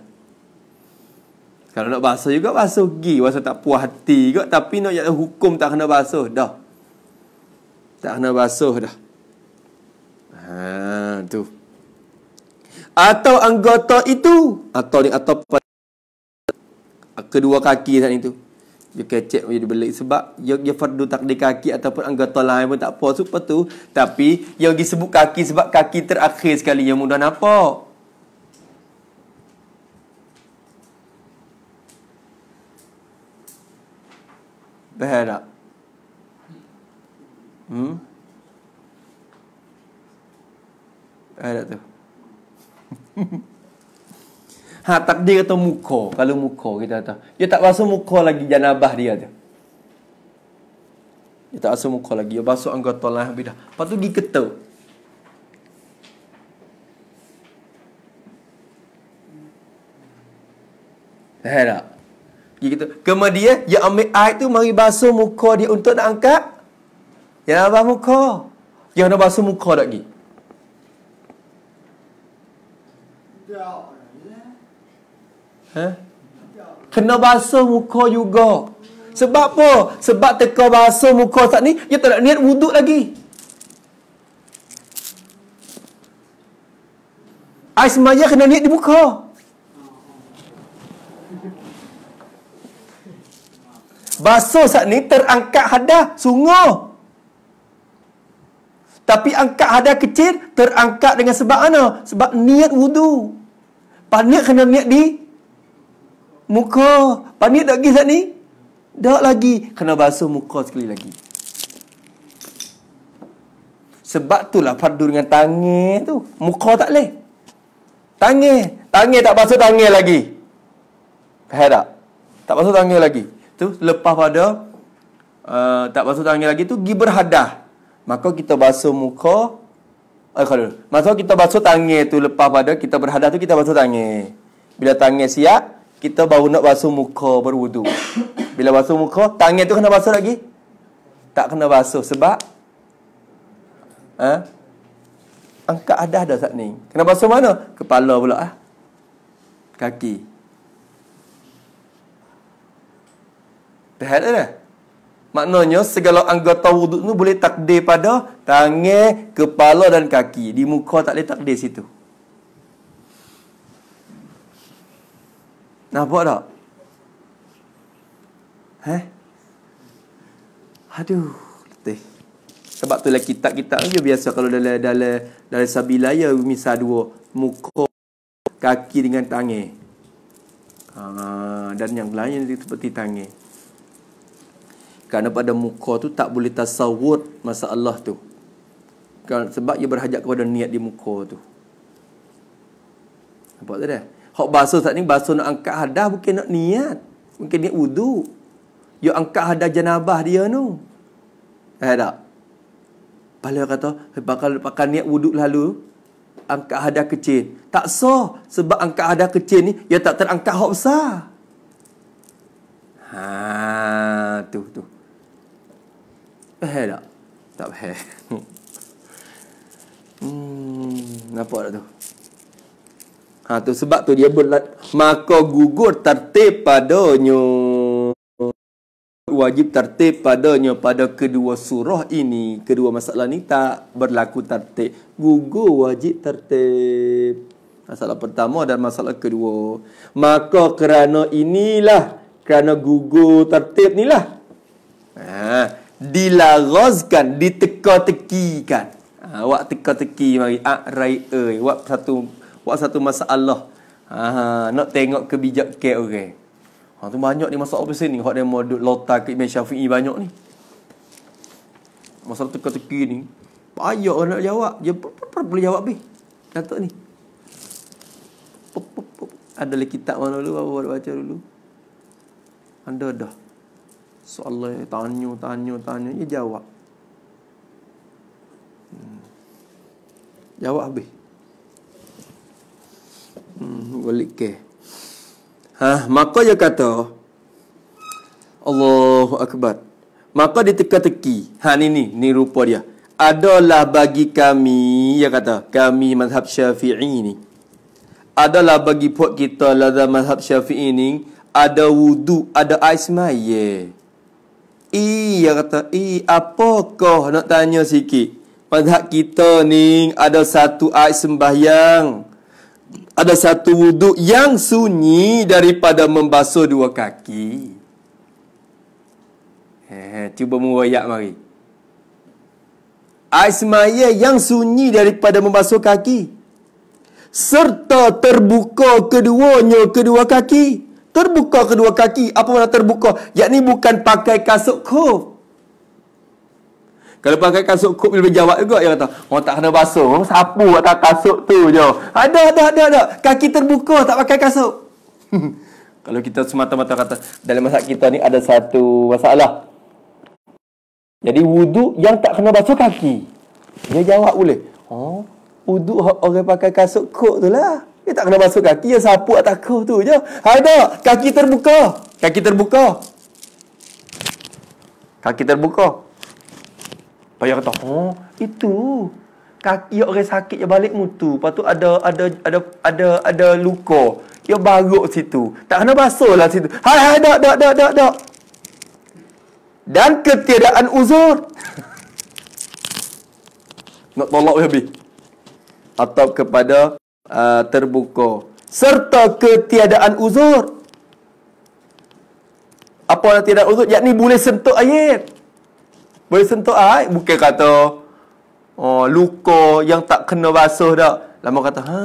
kalau nak basuh juga basuh gi, basuh tak puas hati juga tapi nak jatuh hukum tak kena basuh dah. Tak kena basuh dah. Ha tu. Atau anggota itu atau atau kedua kaki saat itu. Dia kecek dia belik sebab dia, dia fardu di kaki ataupun anggota lain pun tak apa super tu tapi dia pergi sebut kaki sebab kaki terakhir sekali yang mudah nampak. berharap. Hmm? Berharap tu. <laughs> ha, takdir kata muka. Kalau muka kita kata. Dia tak basuh muka lagi janabah dia tu. Dia tak basuh muka lagi. Dia basuh anggota lah. Habis dah. Lepas tu dia ketuk. Berharap. Dia kata, kemudian dia ambil air tu mari basuh muka dia untuk nak angkat. Ya basuh muka. Dia nak basuh muka lagi. Ha? Kena basuh muka juga. Sebab apa? Sebab teka basuh muka saat ni, dia tak niat wuduk lagi. Air semaya kena niat di muka. basuh saat ni terangkat hadah sungguh tapi angkat hadah kecil terangkat dengan sebab mana sebab niat wudu paniat kena niat di muka paniat tak lagi saat ni tak lagi kena basuh muka sekali lagi sebab tu lah fardu dengan tangi tu muka tak leh Tangi tangi tak basuh tangi lagi faham tak tak basuh tangan lagi tu lepas pada uh, tak basuh tangan lagi tu gi berhadah maka kita basuh muka alkhadul eh, maksud kita basuh tangan tu lepas pada kita berhadah tu kita basuh tangan bila tangan siap kita baru nak basuh muka berwuduk <coughs> bila basuh muka tangan tu kena basuh lagi tak kena basuh sebab ha eh? angkat hadah dah saat ni kena basuh mana kepala pula ah kaki Tahiyat dah. Maknanya segala anggota wuduk tu boleh takdir pada tangan, kepala dan kaki. Di muka tak boleh takdir situ. Nak Nampak tak? Heh? Aduh, letih. Sebab tu lah kitab-kitab je biasa kalau dalam dalam dalam sabilaya misal dua muka kaki dengan tangan. Ha, dan yang lain seperti tangan kerana pada muka tu tak boleh tasawur masalah tu kan, sebab ia berhajat kepada niat di muka tu nampak tak dah? hak bahasa saat ni bahasa nak angkat hadah bukan nak niat mungkin niat wudhu. dia angkat hadah janabah dia tu eh tak Pala kata eh, bakal pakai niat wudhu lalu angkat hadah kecil. Tak sah sebab angkat hadah kecil ni dia tak terangkat hak besar. Ha tu tu. Pahal tak? Tak pahal <laughs> Hmm, nampak tak tu? Ha, tu sebab tu dia berlat Maka gugur tertib padanya Wajib tertib padanya pada kedua surah ini Kedua masalah ni tak berlaku tertib Gugur wajib tertib Masalah pertama dan masalah kedua Maka kerana inilah Kerana gugur tertib inilah. lah ha, dilarazkan ditekotekikan, tekikan ha awak teka-teki mari arai oi awak satu awak satu masalah ha nak tengok kebijakan orang okay. ha tu banyak ni masalah apa sini hak dia mau duk lota ke Imam Syafi'i banyak ni masalah tekoteki ni payah orang nak jawab dia boleh jawab be datuk ni ada lagi kitab mana dulu baru baca dulu anda dah Soalan tanya, tanya, tanya Dia jawab hmm. Jawab habis hmm, Balik ke ha, Maka dia kata Allahu Akbar Maka dia teka-teki ha, ni, ni, ni rupa dia Adalah bagi kami Dia kata Kami madhab syafi'i ni Adalah bagi pot kita lada madhab syafi'i ni Ada wudu Ada ais maya I yang kata I apakah nak tanya sikit Padahal kita ni ada satu air sembahyang Ada satu wuduk yang sunyi daripada membasuh dua kaki Eh, cuba muwayak mari Air sembahyang yang sunyi daripada membasuh kaki Serta terbuka keduanya kedua kaki terbuka kedua kaki apa mana terbuka yakni bukan pakai kasut kuf kalau pakai kasut kuf lebih jawab juga dia kata orang oh, tak kena basuh orang oh, sapu atas kasut tu je ada ada ada ada kaki terbuka tak pakai kasut <laughs> kalau kita semata-mata kata dalam masa kita ni ada satu masalah jadi wuduk yang tak kena basuh kaki dia jawab boleh oh wuduk orang pakai kasut kuf tu lah dia tak kena basuh kaki Dia sapu atas kau tu je ha, Ada Kaki terbuka Kaki terbuka Kaki terbuka Bayar kata Oh Itu Kaki orang sakit je balik mutu Lepas tu ada Ada Ada Ada, ada luka Dia baruk situ Tak kena basuh lah situ Hai hai Dok dok dok dok dok dan ketiadaan uzur <laughs> nak tolak habis atau kepada Uh, terbuka serta ketiadaan uzur apa yang tidak uzur yakni boleh sentuh air boleh sentuh air bukan kata oh luka yang tak kena basuh dah lama kata ha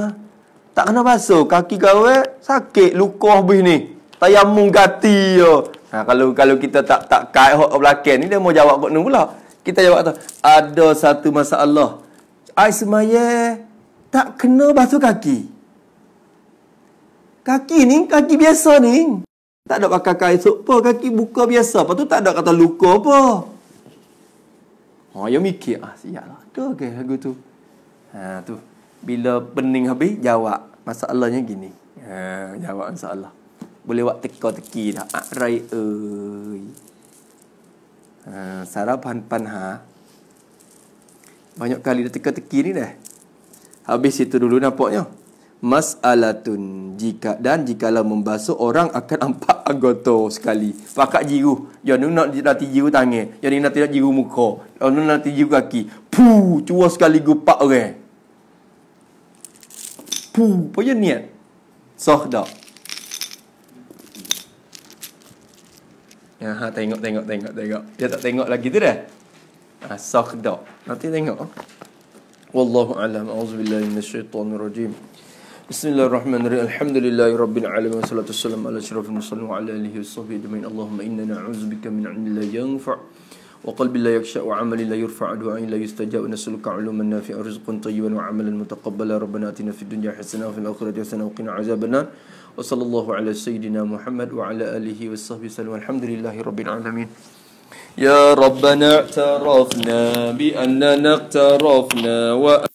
tak kena basuh kaki kau eh? sakit luka habis ni tayamum gati yo ha kalau kalau kita tak tak kai hok belakang ni dia mau jawab kat ni pula kita jawab kata ada satu masalah air semaya tak kena basuh kaki. Kaki ni, kaki biasa ni. Tak ada pakai kain esok pun, kaki buka biasa. Lepas tu tak ada kata luka apa. Oh, ha, yang mikir, ah, siap lah. Tu okay, lagu tu. Ha, tu. Bila pening habis, jawab. Masalahnya gini. Ha, jawab masalah. Boleh buat teka-teki dah. Ah, rai, oi. Ha, sarapan panha. Banyak kali dah teka-teki ni dah. Habis itu dulu nampaknya. Masalatun jika dan jikalau membasuh orang akan empat anggota sekali. Pakak jiru. Yang ni nak nanti jiru tangan. Yang ni nanti nak jiru muka. Yang ni nanti jiru kaki. Puh, cua sekali gupak orang. Puh, apa yang niat? Soh tak? Ya, ha, tengok, tengok, tengok, tengok. Dia tak tengok lagi tu dah. Ha, soh tak? Nanti tengok. Tengok. والله أعلم أعوذ بالله من الشيطان الرجيم بسم الله الرحمن الرحيم الحمد لله رب العالمين والصلاة والسلام على أشرف المرسلين وعلى آله وصحبه أجمعين اللهم إنا نعوذ بك من علم لا ينفع وقلب لا يخشى وعمل لا يرفع دعاء لا يستجاب نسألك علوما نافعا رزقا طيبا وعملا متقبلا ربنا آتنا في الدنيا حسنة وفي الآخرة حسنة وقنا عذاب النار وصلى الله على سيدنا محمد وعلى آله وصحبه وسلم الحمد لله رب العالمين يا ربنا اعترفنا بأننا اقترفنا و